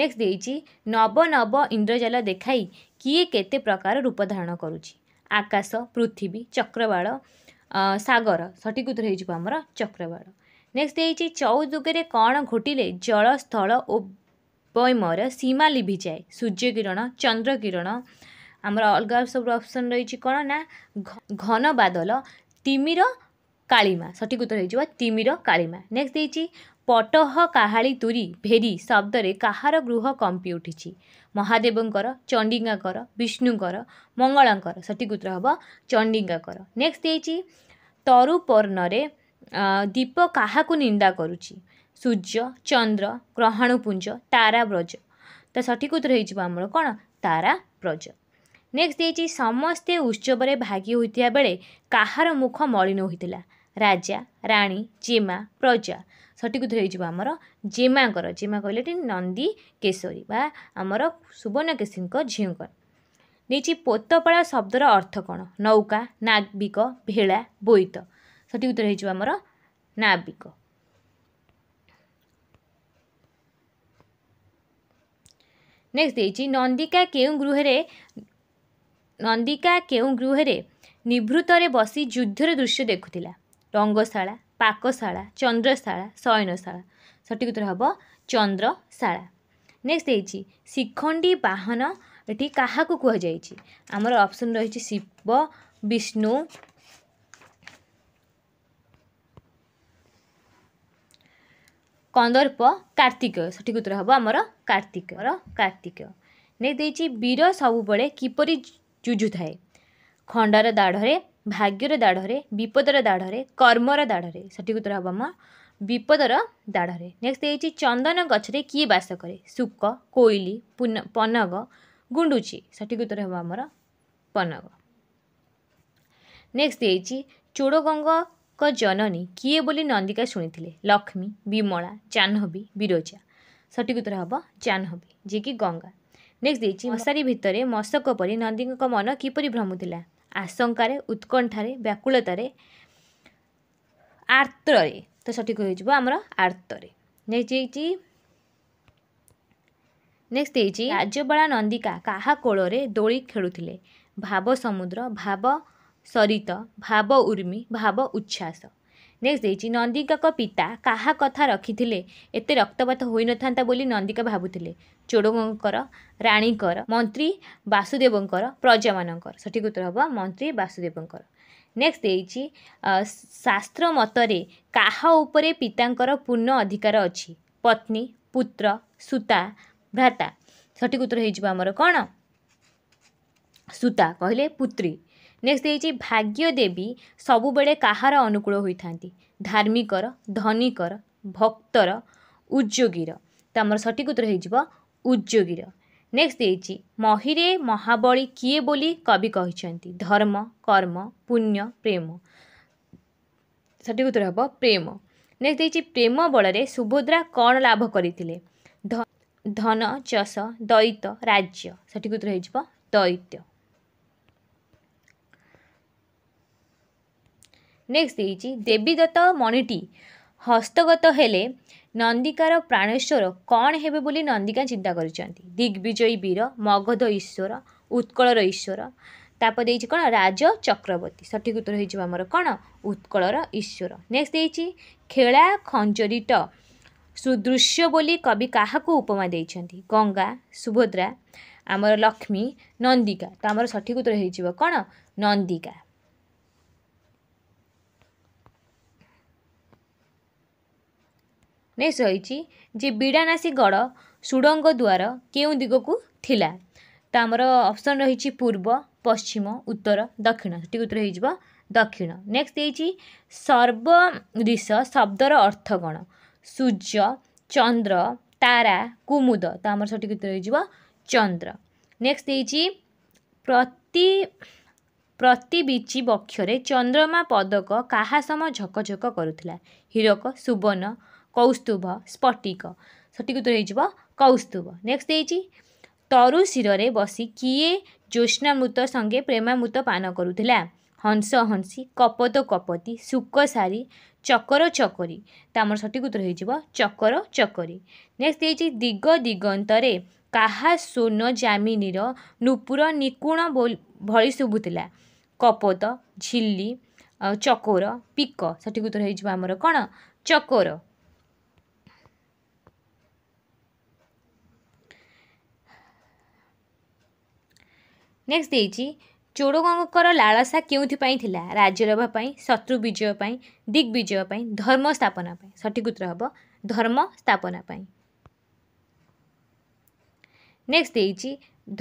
ନେକ୍ସଟ ଦେଇଛି ନବ ନବ ଇନ୍ଦ୍ରଜାଲ ଦେଖାଇ କିଏ କେତେ ପ୍ରକାର ରୂପ ଧାରଣ କରୁଛି ଆକାଶ ପୃଥିବୀ ଚକ୍ରବାଳ ସାଗର ସଠିକ ଉତ୍ତର ହେଇଯିବ ଆମର ଚକ୍ରବାଳ ନେକ୍ସଟ ଦେଇଛି ଚଉଦୁଗରେ କ'ଣ ଘଟିଲେ ଜଳ ସ୍ଥଳ ଓ ପୈମର ସୀମା ଲିଭିଯାଏ ସୂର୍ଯ୍ୟକିରଣ ଚନ୍ଦ୍ରକିରଣ ଆମର ଅଲଗା ସବୁ ଅପସନ୍ ରହିଛି କ'ଣ ନା ଘନ ବାଦଲ ତିମିର କାଳିମା ସଠିକ୍ ଉତ୍ତର ହେଇଯିବ ତିମିର କାଳିମା ନେକ୍ସଟ ଦେଇଛି ପଟହ କାହାଳି ତୁରି ଭେରି ଶବ୍ଦରେ କାହାର ଗୃହ କମ୍ପି ଉଠିଛି ମହାଦେବଙ୍କର ଚଣ୍ଡିଙ୍ଗାଙ୍କର ବିଷ୍ଣୁଙ୍କର ମଙ୍ଗଳଙ୍କର ସଠିକ୍ ଉତ୍ତର ହେବ ଚଣ୍ଡିଙ୍ଗାଙ୍କର ନେକ୍ସଟ ଦେଇଛି ତରୁପର୍ଣ୍ଣରେ ଦୀପ କାହାକୁ ନିନ୍ଦା କରୁଛି ସୂର୍ଯ୍ୟ ଚନ୍ଦ୍ର ଗ୍ରହାଣୁପୁଞ୍ଜ ତାରାବ୍ରଜ ତ ସଠିକ ଉତ୍ତର ହେଇଯିବ ଆମର କ'ଣ ତାରାବ୍ରଜ ନେକ୍ସଟ ଦେଇଛି ସମସ୍ତେ ଉତ୍ସବରେ ଭାଗି ହୋଇଥିବା ବେଳେ କାହାର ମୁଖ ମଳିନ ହୋଇଥିଲା ରାଜା ରାଣୀ ଜେମା ପ୍ରଜା ସଠିକ ଉତ୍ତର ହେଇଯିବ ଆମର ଜେମାଙ୍କର ଜେମା କହିଲେ ଏଠି ନନ୍ଦୀ କେଶରୀ ବା ଆମର ସୁବର୍ଣ୍ଣକେଶୀଙ୍କ ଝିଅଙ୍କର ନେଇଛି ପୋତପାଳା ଶବ୍ଦର ଅର୍ଥ କ'ଣ ନୌକା ନାବିକ ଭେଳା ବୋଇତ ସଠିକ ଉତ୍ତର ହେଇଯିବ ଆମର ନାବିକ ନେକ୍ସଟ ଦେଇଛି ନନ୍ଦିକା କେଉଁ ଗୃହରେ ନନ୍ଦିକା କେଉଁ ଗୃହରେ ନିଭୃତରେ ବସି ଯୁଦ୍ଧର ଦୃଶ୍ୟ ଦେଖୁଥିଲା ରଙ୍ଗଶାଳା ପାକଶାଳା ଚନ୍ଦ୍ରଶାଳା ଶୟନଶାଳା ସଠିକ୍ ଉତ୍ତର ହେବ ଚନ୍ଦ୍ରଶାଳା ନେକ୍ସଟ ହେଇଛି ଶିଖଣ୍ଡି ବାହନ ଏଠି କାହାକୁ କୁହାଯାଇଛି ଆମର ଅପସନ୍ ରହିଛି ଶିବ ବିଷ୍ଣୁ କନ୍ଦର୍ପ କାର୍ତ୍ତିକ ସଠିକ ଉତ୍ତର ହେବ ଆମର କାର୍ତ୍ତିକ ଆମର କାର୍ତ୍ତିକ ଦେଇଛି ବୀର ସବୁବେଳେ କିପରି ଯୁଝୁଥାଏ ଖଣ୍ଡର ଦାଢ଼ରେ ଭାଗ୍ୟର ଦାଢ଼ରେ ବିପଦର ଦାଢ଼ରେ କର୍ମର ଦାଢ଼ରେ ସଠିକ ଉତ୍ତର ହେବ ଆମ ବିପଦର ଦାଢ଼ରେ ନେକ୍ସଟ ଦେଇଛି ଚନ୍ଦନ ଗଛରେ କିଏ ବାସ କରେ ଶୁକ କୋଇଲି ପନଗ ଗୁଣ୍ଡୁଛି ସଠିକ ଉତ୍ତର ହେବ ଆମର ପନଗ ନେକ୍ସଟ ଦେଇଛି ଚୋଡ଼ଗଙ୍ଗ ଙ୍କ ଜନନୀ କିଏ ବୋଲି ନନ୍ଦିକା ଶୁଣିଥିଲେ ଲକ୍ଷ୍ମୀ ବିମଳା ଜାହ୍ନବୀ ବିରଜା ସଠିକ ଉତ୍ତର ହେବ ଜାହ୍ନବୀ ଯିଏକି ଗଙ୍ଗା ନେକ୍ସଟ ଦେଇଛି ମଶାରୀ ଭିତରେ ମଶକ ପରି ନନ୍ଦୀଙ୍କ ମନ କିପରି ଭ୍ରମୁଥିଲା ଆଶଙ୍କାରେ ଉତ୍କଣ୍ଠାରେ ବ୍ୟାକୁଳତାରେ ଆର୍ତ୍ତରେ ତ ସଠିକ ହୋଇଯିବ ଆମର ଆର୍ତ୍ତରେ ନେକ୍ସଟ ଦେଇଛି ନେକ୍ସଟ ଦେଇଛି ରାଜ୍ୟବାଳା ନନ୍ଦିକା କାହା କୋଳରେ ଦୋଳି ଖେଳୁଥିଲେ ଭାବ ସମୁଦ୍ର ଭାବ ସରିତ ଭାବ ଉର୍ମି ଭାବ ଉଚ୍ଛ୍ୱାସ ନେକ୍ସଟ ଦେଇଛି ନନ୍ଦିକାଙ୍କ ପିତା କାହା କଥା ରଖିଥିଲେ ଏତେ ରକ୍ତପାତ ହୋଇନଥାନ୍ତା ବୋଲି ନନ୍ଦିକା ଭାବୁଥିଲେ ଚୋଡ଼ଙ୍କର ରାଣୀଙ୍କର ମନ୍ତ୍ରୀ ବାସୁଦେବଙ୍କର ପ୍ରଜାମାନଙ୍କର ସଠିକ ଉତ୍ତର ହେବ ମନ୍ତ୍ରୀ ବାସୁଦେବଙ୍କର ନେକ୍ସଟ ଦେଇଛି ଶାସ୍ତ୍ର ମତରେ କାହା ଉପରେ ପିତାଙ୍କର ପୂର୍ଣ୍ଣ ଅଧିକାର ଅଛି ପତ୍ନୀ ପୁତ୍ର ସୂତା ଭ୍ରାତା ସଠିକ ଉତ୍ତର ହେଇଯିବ ଆମର କ'ଣ ସୂତା କହିଲେ ପୁତ୍ରୀ ନେକ୍ସଟ ହେଇଛି ଭାଗ୍ୟ ଦେବୀ ସବୁବେଳେ କାହାର ଅନୁକୂଳ ହୋଇଥାନ୍ତି ଧାର୍ମିକର ଧନିକର ଭକ୍ତର ଉଦ୍ୟୋଗୀର ତ ଆମର ସଠିକ ଉତ୍ତର ହେଇଯିବ ଉଦ୍ୟୋଗୀର ନେକ୍ସଟ ହେଇଛି ମହିରେ ମହାବଳୀ କିଏ ବୋଲି କବି କହିଛନ୍ତି ଧର୍ମ କର୍ମ ପୁଣ୍ୟ ପ୍ରେମ ସଠିକ ଉତ୍ତର ହେବ ପ୍ରେମ ନେକ୍ସଟ ହେଇଛି ପ୍ରେମ ବଳରେ ସୁଭଦ୍ରା କ'ଣ ଲାଭ କରିଥିଲେ ଧନ ଚଷ ଦୈତ ରାଜ୍ୟ ସଠିକ ଉତ୍ତର ହେଇଯିବ ଦୈତ୍ୟ ନେକ୍ସଟ ଦେଇଛି ଦେବୀଦତ୍ତ ମଣିଟି ହସ୍ତଗତ ହେଲେ ନନ୍ଦିକାର ପ୍ରାଣେଶ୍ୱର କ'ଣ ହେବେ ବୋଲି ନନ୍ଦିକା ଚିନ୍ତା କରିଛନ୍ତି ଦିଗ୍ବିଜୟୀ ବୀର ମଗଧ ଈଶ୍ୱର ଉତ୍କଳର ଈଶ୍ୱର ତାପରେ ଦେଇଛି କ'ଣ ରାଜ ଚକ୍ରବର୍ତ୍ତୀ ସଠିକ ଉତ୍ତର ହେଇଯିବ ଆମର କ'ଣ ଉତ୍କଳର ଈଶ୍ୱର ନେକ୍ସଟ ଦେଇଛି ଖେଳା ଖଞ୍ଜରିଟ ସୁଦୃଶ୍ୟ ବୋଲି କବି କାହାକୁ ଉପମା ଦେଇଛନ୍ତି ଗଙ୍ଗା ସୁଭଦ୍ରା ଆମର ଲକ୍ଷ୍ମୀ ନନ୍ଦିକା ତ ଆମର ସଠିକ ଉତ୍ତର ହେଇଯିବ କ'ଣ ନନ୍ଦିକା ନେକ୍ସଟ ରହିଛି ଯେ ବିଡ଼ାନାସୀ ଗଡ଼ ସୁଡ଼ଙ୍ଗ ଦ୍ୱାର କେଉଁ ଦିଗକୁ ଥିଲା ତ ଆମର ଅପସନ୍ ରହିଛି ପୂର୍ବ ପଶ୍ଚିମ ଉତ୍ତର ଦକ୍ଷିଣ ସେଠି ଉତ୍ତର ହେଇଯିବ ଦକ୍ଷିଣ ନେକ୍ସଟ ହେଇଛି ସର୍ବରିଷ ଶବ୍ଦର ଅର୍ଥ କ'ଣ ସୂର୍ଯ୍ୟ ଚନ୍ଦ୍ର ତାରା କୁମୁଦ ତ ଆମର ସଠିକ୍ ଉତ୍ତର ହେଇଯିବ ଚନ୍ଦ୍ର ନେକ୍ସଟ ହେଇଛି ପ୍ରତି ପ୍ରତି ବିଚି ବକ୍ଷରେ ଚନ୍ଦ୍ରମା ପଦକ କାହା ସମ ଝକଝକ କରୁଥିଲା ହୀରକ ସୁବର୍ଣ୍ଣ କୌସ୍ତୁଭ ସ୍ଫଟିକ ସଠିକ ଉତ୍ତର ହେଇଯିବ କୌସ୍ତୁଭ ନେକ୍ସଟ ଦେଇଛି ତରୁ ଶିରରେ ବସି କିଏ ଜ୍ୟୋତ୍ନାମୃତ ସଙ୍ଗେ ପ୍ରେମାମୃତ ପାନ କରୁଥିଲା ହଂସ ହଂସି କପତ କପତି ଶୁକ ସାରି ଚକର ଚକରି ତା ଆମର ସଠିକ ଉତ୍ତର ହେଇଯିବ ଚକର ଚକରି ନେକ୍ସଟ ଦେଇଛି ଦିଗ ଦିଗନ୍ତରେ କାହା ସ୍ୱର୍ଣ୍ଣ ଜାମିନୀର ନୁପୁର ନିକୁଣ ଭଳି ଶୁଭୁଥିଲା କପତ ଝିଲ୍ଲି ଚକୋର ପିକ ସଠିକ ଉତ୍ତର ହେଇଯିବ ଆମର କ'ଣ ଚକୋର नेक्सट दिलसा केहीपू शत्रु विजयपिजयप धर्म स्थापना सठिक उत्र हम स्थापनाइ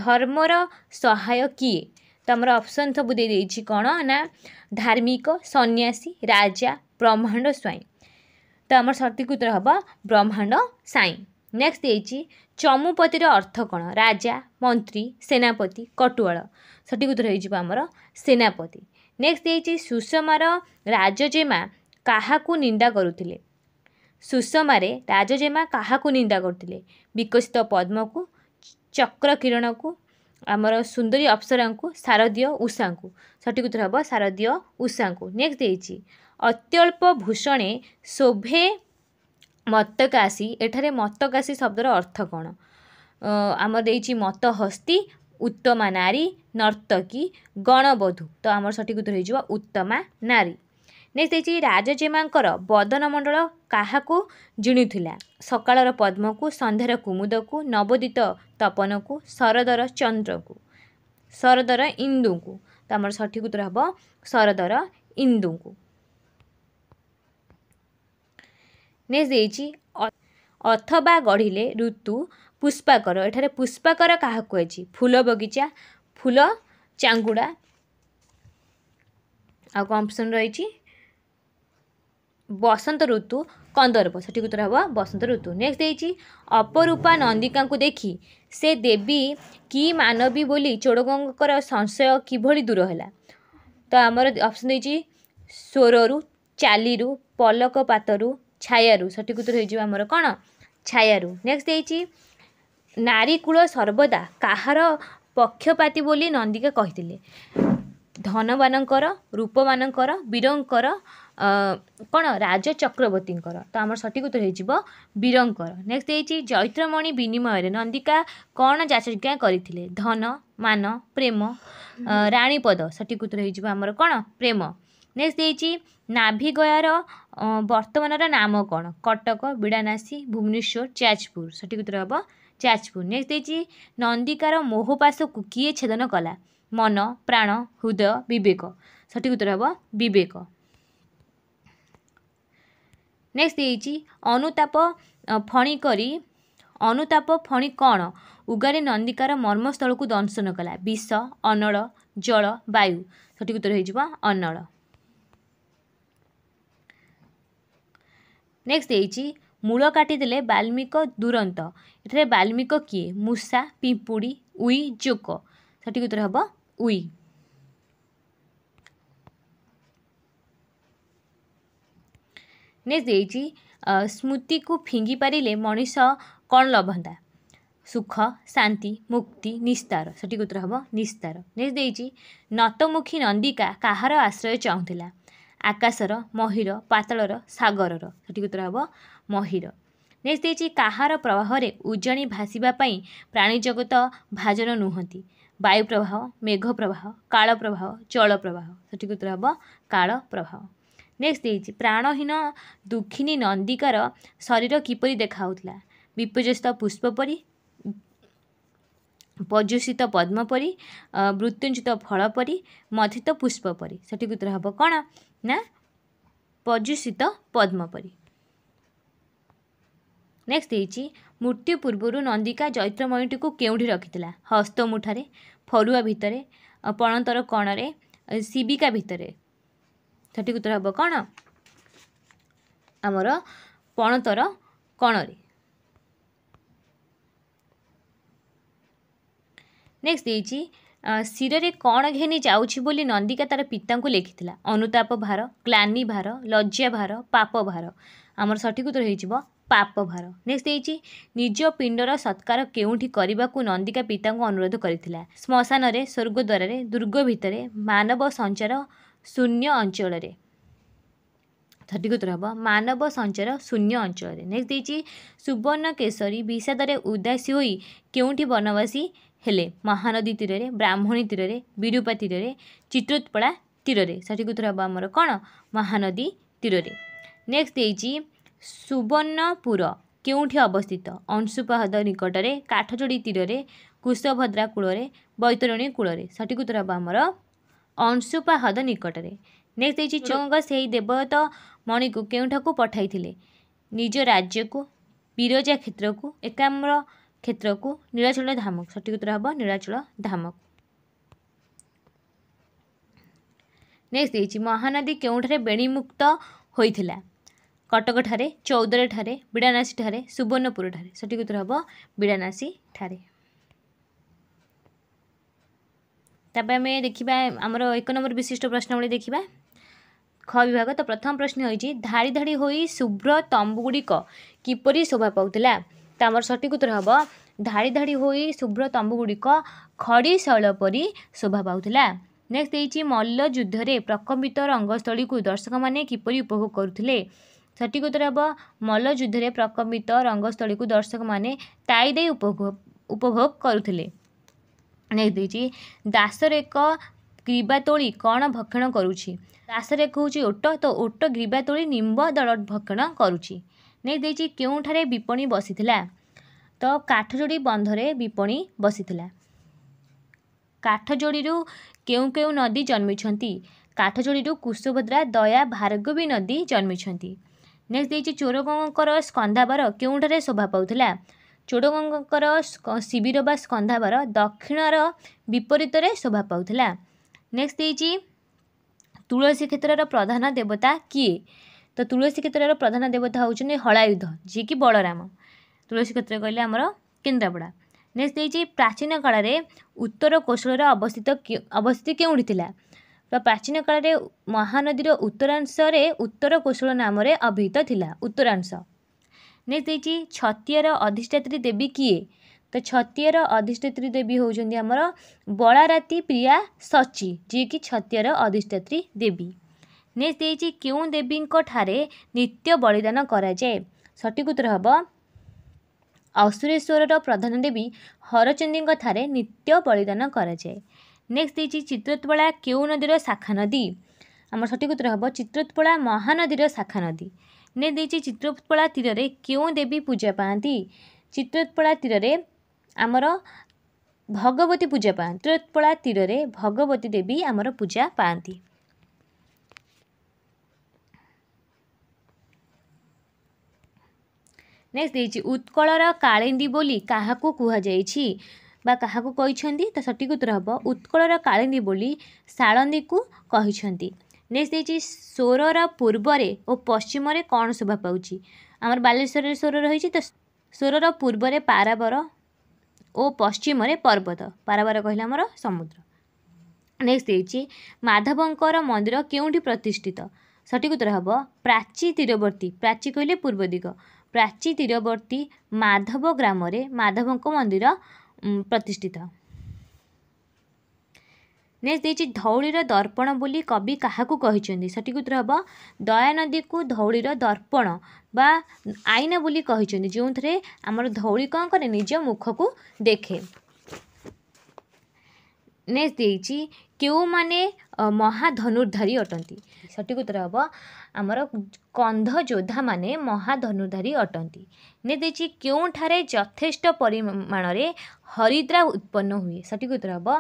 धर्म र सहाय कम अप्सन दे दिदी क धार्मिक सन्यासी राजा ब्रह्माण्ड स्वई त हाम ब्रह्मांड स्वई ନେକ୍ସଟ ଦେଇଛି ଚମୁପତିର ଅର୍ଥ କ'ଣ ରାଜା ମନ୍ତ୍ରୀ ସେନାପତି କଟୁଆଳ ସଠିକ ଉତ୍ତର ହେଇଯିବ ଆମର ସେନାପତି ନେକ୍ସଟ ଦେଇଛି ସୁଷମାର ରାଜଜେମା କାହାକୁ ନିନ୍ଦା କରୁଥିଲେ ସୁଷମାରେ ରାଜଜେମା କାହାକୁ ନିନ୍ଦା କରୁଥିଲେ ବିକଶିତ ପଦ୍ମକୁ ଚକ୍ର କିରଣକୁ ଆମର ସୁନ୍ଦରୀ ଅପ୍ସରାଙ୍କୁ ଶାରଦୀୟ ଉଷାଙ୍କୁ ସଠିକ ଉତ୍ତର ହେବ ଶାରଦୀୟ ଉଷାଙ୍କୁ ନେକ୍ସଟ ଦେଇଛି ଅତ୍ୟଳ୍ପ ଭୂଷଣେ ଶୋଭେ ମତକାଶୀ ଏଠାରେ ମତକାଶୀ ଶବ୍ଦର ଅର୍ଥ କ'ଣ ଆମର ଦେଇଛି ମତହସ୍ତି ଉତ୍ତମା ନାରୀ ନର୍ତ୍ତକୀ ଗଣବଧୂ ତ ଆମର ସଠିକ୍ ଉତ୍ତର ହେଇଯିବ ଉତ୍ତମା ନାରୀ ନେକ୍ସଟ ଦେଇଛି ରାଜଜେମାଙ୍କର ବଦନ ମଣ୍ଡଳ କାହାକୁ ଜିଣୁଥିଲା ସକାଳର ପଦ୍ମକୁ ସନ୍ଧ୍ୟାର କୁମୁଦକୁ ନବୋଦିତ ତପନକୁ ଶରଦର ଚନ୍ଦ୍ରକୁ ଶରଦର ଇନ୍ଦୁଙ୍କୁ ତ ଆମର ସଠିକ୍ ଉତ୍ତର ହେବ ଶରଦର ଇନ୍ଦୁଙ୍କୁ ने दि अथवा गढिले ऋतु पुष्पाकर एठ पुाकर काहाको अझ फुल बगिचा फुल चाँगुडा आउँ अप्सन रहतु कन्दर्व सब बसंत ऋतु नेक्स्ट दिइस अपरूपा नंदिका को नन्दिका से देवी कि मानवी बोली चोडगको संशय दूर दूरहेला त आम अप्सन दिन्छ स्वरु चालीहरू पलक पत ଛାୟାରୁ ସଠିକ ଉତ୍ତର ହେଇଯିବ ଆମର କ'ଣ ଛାୟାରୁ ନେକ୍ସଟ ହେଇଛି ନାରୀ କୂଳ ସର୍ବଦା କାହାର ପକ୍ଷପାତି ବୋଲି ନନ୍ଦିକା କହିଥିଲେ ଧନମାନଙ୍କର ରୂପମାନଙ୍କର ବୀରଙ୍କର କ'ଣ ରାଜ ଚକ୍ରବର୍ତ୍ତୀଙ୍କର ତ ଆମର ସଠିକ ଉତ୍ତର ହେଇଯିବ ବୀରଙ୍କର ନେକ୍ସଟ ହେଇଛି ଚୈତ୍ରମଣି ବିନିମୟରେ ନନ୍ଦିକା କ'ଣ ଯାଚଜ୍ଞା କରିଥିଲେ ଧନ ମାନ ପ୍ରେମ ରାଣୀପଦ ସଠିକ ଉତ୍ତର ହେଇଯିବ ଆମର କ'ଣ ପ୍ରେମ ନେକ୍ସଟ ଦେଇଛି ନାଭିଗୟାର ବର୍ତ୍ତମାନର ନାମ କ'ଣ କଟକ ବିଡ଼ାନାସୀ ଭୁବନେଶ୍ୱର ଯାଜପୁର ସଠିକ୍ ଉତ୍ତର ହେବ ଯାଜପୁର ନେକ୍ସଟ ଦେଇଛି ନନ୍ଦିକାର ମୋହପାଶକୁ କିଏ ଛେଦନ କଲା ମନ ପ୍ରାଣ ହୃଦୟ ବିବେକ ସଠିକ୍ ଉତ୍ତର ହେବ ବିବେକ ନେକ୍ସଟ ଦେଇଛି ଅନୁତାପ ଫଣି କରି ଅନୁତାପ ଫଣି କ'ଣ ଉଗାରି ନନ୍ଦିକାର ମର୍ମସ୍ଥଳକୁ ଦଂଶନ କଲା ବିଷ ଅନଳ ଜଳ ବାୟୁ ସଠିକ୍ ଉତ୍ତର ହେଇଯିବ ଅନଳ नेक्स्ट दि मूल काटिदे दुरंत दुरन्त बाल्मिक कि मुसा पिम्पुडी उइ जोक उइ ने स्मृति फिँगि पारे मनिस कन् लभंदा सुख शान्ति मुक्ति निस्तार सठिक उत्तर उत्र निस्तार नेक्स्ट नेक्सटे नतमुखी नन्दिका आश्रय चाहला ଆକାଶର ମହିର ପାତାଳର ସାଗରର ସଠିକ ଉତ୍ତର ହେବ ମହିର ନେକ୍ସଟ ହେଇଛି କାହାର ପ୍ରବାହରେ ଉଜାଣି ଭାସିବା ପାଇଁ ପ୍ରାଣୀ ଜଗତ ଭାଜନ ନୁହନ୍ତି ବାୟୁ ପ୍ରବାହ ମେଘ ପ୍ରବାହ କାଳ ପ୍ରବାହ ଜଳ ପ୍ରବାହ ସଠିକ ଉତ୍ତର ହେବ କାଳ ପ୍ରବାହ ନେକ୍ସଟ ହେଇଛି ପ୍ରାଣହୀନ ଦୁଃଖିନୀ ନନ୍ଦିକାର ଶରୀର କିପରି ଦେଖାହେଉଥିଲା ବିପର୍ଯ୍ୟସ୍ତ ପୁଷ୍ପ ପରି ପର୍ଯ୍ୟୁଷିତ ପଦ୍ମ ପରି ମୃତ୍ୟୁଞ୍ଚିତ ଫଳ ପରି ମଥିତ ପୁଷ୍ପ ପରି ସଠିକ ଉତ୍ତର ହେବ କ'ଣ ନା ପର୍ଯୁଷିତ ପଦ୍ମପରି ନେକ୍ସଟ ହେଇଛି ମୃତ୍ୟୁ ପୂର୍ବରୁ ନନ୍ଦିକା ଚୈତ୍ରମୟୀଟିକୁ କେଉଁଠି ରଖିଥିଲା ହସ୍ତମୁଠାରେ ଫରୁଆ ଭିତରେ ପଣନ୍ତର କଣରେ ଶିବିକା ଭିତରେ ସଠିକ ଉତ୍ତର ହେବ କ'ଣ ଆମର ପଣତର କଣରେ ନେକ୍ସଟ ହେଇଛି ଶିରରେ କ'ଣ ଘେନି ଯାଉଛି ବୋଲି ନନ୍ଦିକା ତାର ପିତାଙ୍କୁ ଲେଖିଥିଲା ଅନୁତାପ ଭାର କ୍ଲାନି ଭାର ଲଜ୍ଜା ଭାର ପାପ ଭାର ଆମର ସଠିକ ଉତ୍ତର ହେଇଯିବ ପାପ ଭାର ନେକ୍ସଟ ଦେଇଛି ନିଜ ପିଣ୍ଡର ସତ୍କାର କେଉଁଠି କରିବାକୁ ନନ୍ଦିକା ପିତାଙ୍କୁ ଅନୁରୋଧ କରିଥିଲା ଶ୍ମଶାନରେ ସ୍ୱର୍ଗ ସ୍ୱର୍ଗଦ୍ୱାରରେ ଦୁର୍ଗ ଭିତରେ ମାନବ ସଞ୍ଚାର ଶୂନ୍ୟ ଅଞ୍ଚଳରେ ସଠିକ ଉତ୍ତର ହେବ ମାନବ ସଞ୍ଚାର ଶୂନ୍ୟ ଅଞ୍ଚଳରେ ନେକ୍ସଟ ଦେଇଛି ସୁବର୍ଣ୍ଣ କେଶରୀ ବିଷାଦରେ ଉଦାସୀ ହୋଇ କେଉଁଠି ବନବାସୀ ହେଲେ ମହାନଦୀ ତୀରରେ ବ୍ରାହ୍ମଣୀ ତୀରରେ ବିରୁପା ତୀରରେ ଚିତ୍ରୋତ୍ପଳା ତୀରରେ ସଠିକ ଉତ୍ତର ହେବ ଆମର କ'ଣ ମହାନଦୀ ତୀରରେ ନେକ୍ସଟ ହେଇଛି ସୁବର୍ଣ୍ଣପୁର କେଉଁଠି ଅବସ୍ଥିତ ଅଂଶୁପାହଦ ନିକଟରେ କାଠଯୋଡ଼ି ତୀରରେ କୁଶଭଦ୍ରା କୂଳରେ ବୈତରଣୀ କୂଳରେ ସଠିକ ଉତ୍ତର ହେବ ଆମର ଅଂଶୁପାହଦ ନିକଟରେ ନେକ୍ସଟ ହେଇଛି ଚଙ୍ଗ ସେହି ଦେବତ ମଣିକୁ କେଉଁଠାକୁ ପଠାଇଥିଲେ ନିଜ ରାଜ୍ୟକୁ ବିରଜା କ୍ଷେତ୍ରକୁ ଏକାମ୍ର କ୍ଷେତ୍ରକୁ ନୀଳାଚଳ ଧାମକ ସଠିକ ଉତ୍ତର ହେବ ନୀଳାଚଳ ଧାମକ ନେକ୍ସଟ ହେଇଛି ମହାନଦୀ କେଉଁଠାରେ ବେଣୀମୁକ୍ତ ହୋଇଥିଲା କଟକଠାରେ ଚୌଦରଠାରେ ବିଡ଼ାନାସୀଠାରେ ସୁବର୍ଣ୍ଣପୁରଠାରେ ସଠିକ ଉତ୍ତର ହେବ ବିଡ଼ାନାସୀଠାରେ ତାପରେ ଆମେ ଦେଖିବା ଆମର ଏକ ନମ୍ବର ବିଶିଷ୍ଟ ପ୍ରଶ୍ନବଳୀ ଦେଖିବା ଖ ବିଭାଗ ତ ପ୍ରଥମ ପ୍ରଶ୍ନ ହେଉଛି ଧାଡ଼ି ଧାଡ଼ି ହୋଇ ଶୁଭ୍ର ତମ୍ବୁ ଗୁଡ଼ିକ କିପରି ଶୋଭା ପାଉଥିଲା ତ ଆମର ସଠିକ୍ ଉତ୍ତର ହେବ ଧାଡ଼ି ଧାଡ଼ି ହୋଇ ଶୁଭ୍ର ତମ୍ବୁଗୁଡ଼ିକ ଖଡ଼ି ଶୈଳ ପରି ଶୋଭା ପାଉଥିଲା ନେକ୍ସଟ ଦେଇଛି ମଲ୍ଲ ଯୁଦ୍ଧରେ ପ୍ରକମ୍ପିତ ରଙ୍ଗସ୍ଥଳୀକୁ ଦର୍ଶକମାନେ କିପରି ଉପଭୋଗ କରୁଥିଲେ ସଠିକ୍ ଉତ୍ତର ହେବ ମଲ୍ଲ ଯୁଦ୍ଧରେ ପ୍ରକମ୍ପିତ ରଙ୍ଗସ୍ଥଳୀକୁ ଦର୍ଶକମାନେ ତାଇ ଦେଇ ଉପଭୋଗ ଉପଭୋଗ କରୁଥିଲେ ନେକ୍ସଟ ଦେଇଛି ଦାସରେ ଏକ ଗ୍ରୀବା ତୋଳି କ'ଣ ଭକ୍ଷଣ କରୁଛି ଦାସରେ ହେଉଛି ଓଟ ତ ଓଟ ଗ୍ରୀବା ତୋଳି ନିମ୍ବ ଦଳ ଭକ୍ଷଣ କରୁଛି ଦେଇଛି କେଉଁଠାରେ ବିପଣୀ ବସିଥିଲା ତ କାଠଯୋଡ଼ି ବନ୍ଧରେ ବିପଣୀ ବସିଥିଲା କାଠଯୋଡ଼ିରୁ କେଉଁ କେଉଁ ନଦୀ ଜନ୍ମିଛନ୍ତି କାଠଯୋଡ଼ିରୁ କୁଶୁଭଦ୍ରା ଦୟା ଭାର୍ଗବୀ ନଦୀ ଜନ୍ମିଛନ୍ତି ନେକ୍ସଟ ଦେଇଛି ଚୋରଗଙ୍ଗଙ୍କର ସ୍କନ୍ଧାବର କେଉଁଠାରେ ଶୋଭା ପାଉଥିଲା ଚୋରଗଙ୍ଗଙ୍କର ଶିବିର ବା ସ୍କନ୍ଧାବର ଦକ୍ଷିଣର ବିପରୀତରେ ଶୋଭା ପାଉଥିଲା ନେକ୍ସଟ ଦେଇଛି ତୁଳସୀ କ୍ଷେତ୍ରର ପ୍ରଧାନ ଦେବତା କିଏ ତ ତୁଳସୀ କ୍ଷେତ୍ରର ପ୍ରଧାନ ଦେବତା ହେଉଛନ୍ତି ହଳାୟୁଧ ଯିଏକି ବଳରାମ ତୁଳସୀ କ୍ଷେତ୍ର କହିଲେ ଆମର କେନ୍ଦ୍ରାପଡ଼ା ନେକ୍ସଟ ଦେଇଛି ପ୍ରାଚୀନ କାଳରେ ଉତ୍ତର କୋଶଳର ଅବସ୍ଥିତ ଅବସ୍ଥିତି କେଉଁଠି ଥିଲା ତ ପ୍ରାଚୀନ କାଳରେ ମହାନଦୀର ଉତ୍ତରାଂଶରେ ଉତ୍ତର କୋଶଳ ନାମରେ ଅଭିହିତ ଥିଲା ଉତ୍ତରାଂଶ ନେକ୍ସଟ ଦେଇଛି ଛତିଆର ଅଧିଷ୍ଠାତ୍ରୀ ଦେବୀ କିଏ ତ ଛତିଆର ଅଧିଷ୍ଠାତ୍ରୀ ଦେବୀ ହେଉଛନ୍ତି ଆମର ବଳାରାତି ପ୍ରିୟା ସଚି ଯିଏକି ଛତିଆର ଅଧିଷ୍ଠାତ୍ରୀ ଦେବୀ ନେକ୍ସଟ ଦେଇଛି କେଉଁ ଦେବୀଙ୍କଠାରେ ନିତ୍ୟ ବଳିଦାନ କରାଯାଏ ସଠିକ ଉତ୍ତର ହେବ ଅସୁରେଶ୍ୱରର ପ୍ରଧାନ ଦେବୀ ହରଚନ୍ଦୀଙ୍କ ଠାରେ ନିତ୍ୟ ବଳିଦାନ କରାଯାଏ ନେକ୍ସଟ ଦେଇଛି ଚିତ୍ରୋତ୍ପଳା କେଉଁ ନଦୀର ଶାଖା ନଦୀ ଆମର ସଠିକ ଉତ୍ତର ହେବ ଚିତ୍ରୋତ୍ପଳା ମହାନଦୀର ଶାଖା ନଦୀ ନେକ୍ ଦେଇଛି ଚିତ୍ରୋତ୍ପଳା ତୀରରେ କେଉଁ ଦେବୀ ପୂଜା ପାଆନ୍ତି ଚିତ୍ରୋତ୍ପଳା ତୀରରେ ଆମର ଭଗବତୀ ପୂଜା ପାଆନ୍ତି ଚିତ୍ରୋତ୍ପଳା ତୀରରେ ଭଗବତୀ ଦେବୀ ଆମର ପୂଜା ପାଆନ୍ତି ନେକ୍ସଟ ଦେଇଛି ଉତ୍କଳର କାଳିନ୍ଦୀ ବୋଲି କାହାକୁ କୁହାଯାଇଛି ବା କାହାକୁ କହିଛନ୍ତି ତ ସଠିକ୍ ଉତ୍ତର ହେବ ଉତ୍କଳର କାଳିନ୍ଦୀ ବୋଲି ଶାଳନ୍ଦୀକୁ କହିଛନ୍ତି ନେକ୍ସଟ ଦେଇଛି ସ୍ୱରର ପୂର୍ବରେ ଓ ପଶ୍ଚିମରେ କ'ଣ ଶୋଭା ପାଉଛି ଆମର ବାଲେଶ୍ୱରରେ ସ୍ୱର ରହିଛି ତ ସ୍ୱରର ପୂର୍ବରେ ପାରାବର ଓ ପଶ୍ଚିମରେ ପର୍ବତ ପାରାବର କହିଲେ ଆମର ସମୁଦ୍ର ନେକ୍ସଟ ଦେଇଛି ମାଧବଙ୍କର ମନ୍ଦିର କେଉଁଠି ପ୍ରତିଷ୍ଠିତ ସଠିକ ଉତ୍ତର ହେବ ପ୍ରାଚୀ ତୀରବର୍ତ୍ତୀ ପ୍ରାଚୀ କହିଲେ ପୂର୍ବ ଦିଗ ପ୍ରାଚୀ ତୀରବର୍ତ୍ତୀ ମାଧବ ଗ୍ରାମରେ ମାଧବଙ୍କ ମନ୍ଦିର ପ୍ରତିଷ୍ଠିତ ନେକ୍ସଟ ଦେଇଛି ଧଉଳିର ଦର୍ପଣ ବୋଲି କବି କାହାକୁ କହିଛନ୍ତି ସଠିକ ଉତ୍ତର ହେବ ଦୟାନଦୀକୁ ଧଉଳିର ଦର୍ପଣ ବା ଆଇନା ବୋଲି କହିଛନ୍ତି ଯେଉଁଥିରେ ଆମର ଧଉଳି କ'ଣ କରେ ନିଜ ମୁଖକୁ ଦେଖେ ନେସ୍ ଦେଇଛି କେଉଁମାନେ ମହାଧନୁର୍ଧାରୀ ଅଟନ୍ତି ସଠିକ୍ ଉତ୍ତର ହେବ ଆମର କନ୍ଧ ଯୋଦ୍ଧାମାନେ ମହାଧନୁର୍ଧାରୀ ଅଟନ୍ତି ନେକ୍ସଟ ଦେଇଛି କେଉଁଠାରେ ଯଥେଷ୍ଟ ପରିମାଣରେ ହରିଦ୍ରା ଉତ୍ପନ୍ନ ହୁଏ ସଠିକ୍ ଉତ୍ତର ହେବ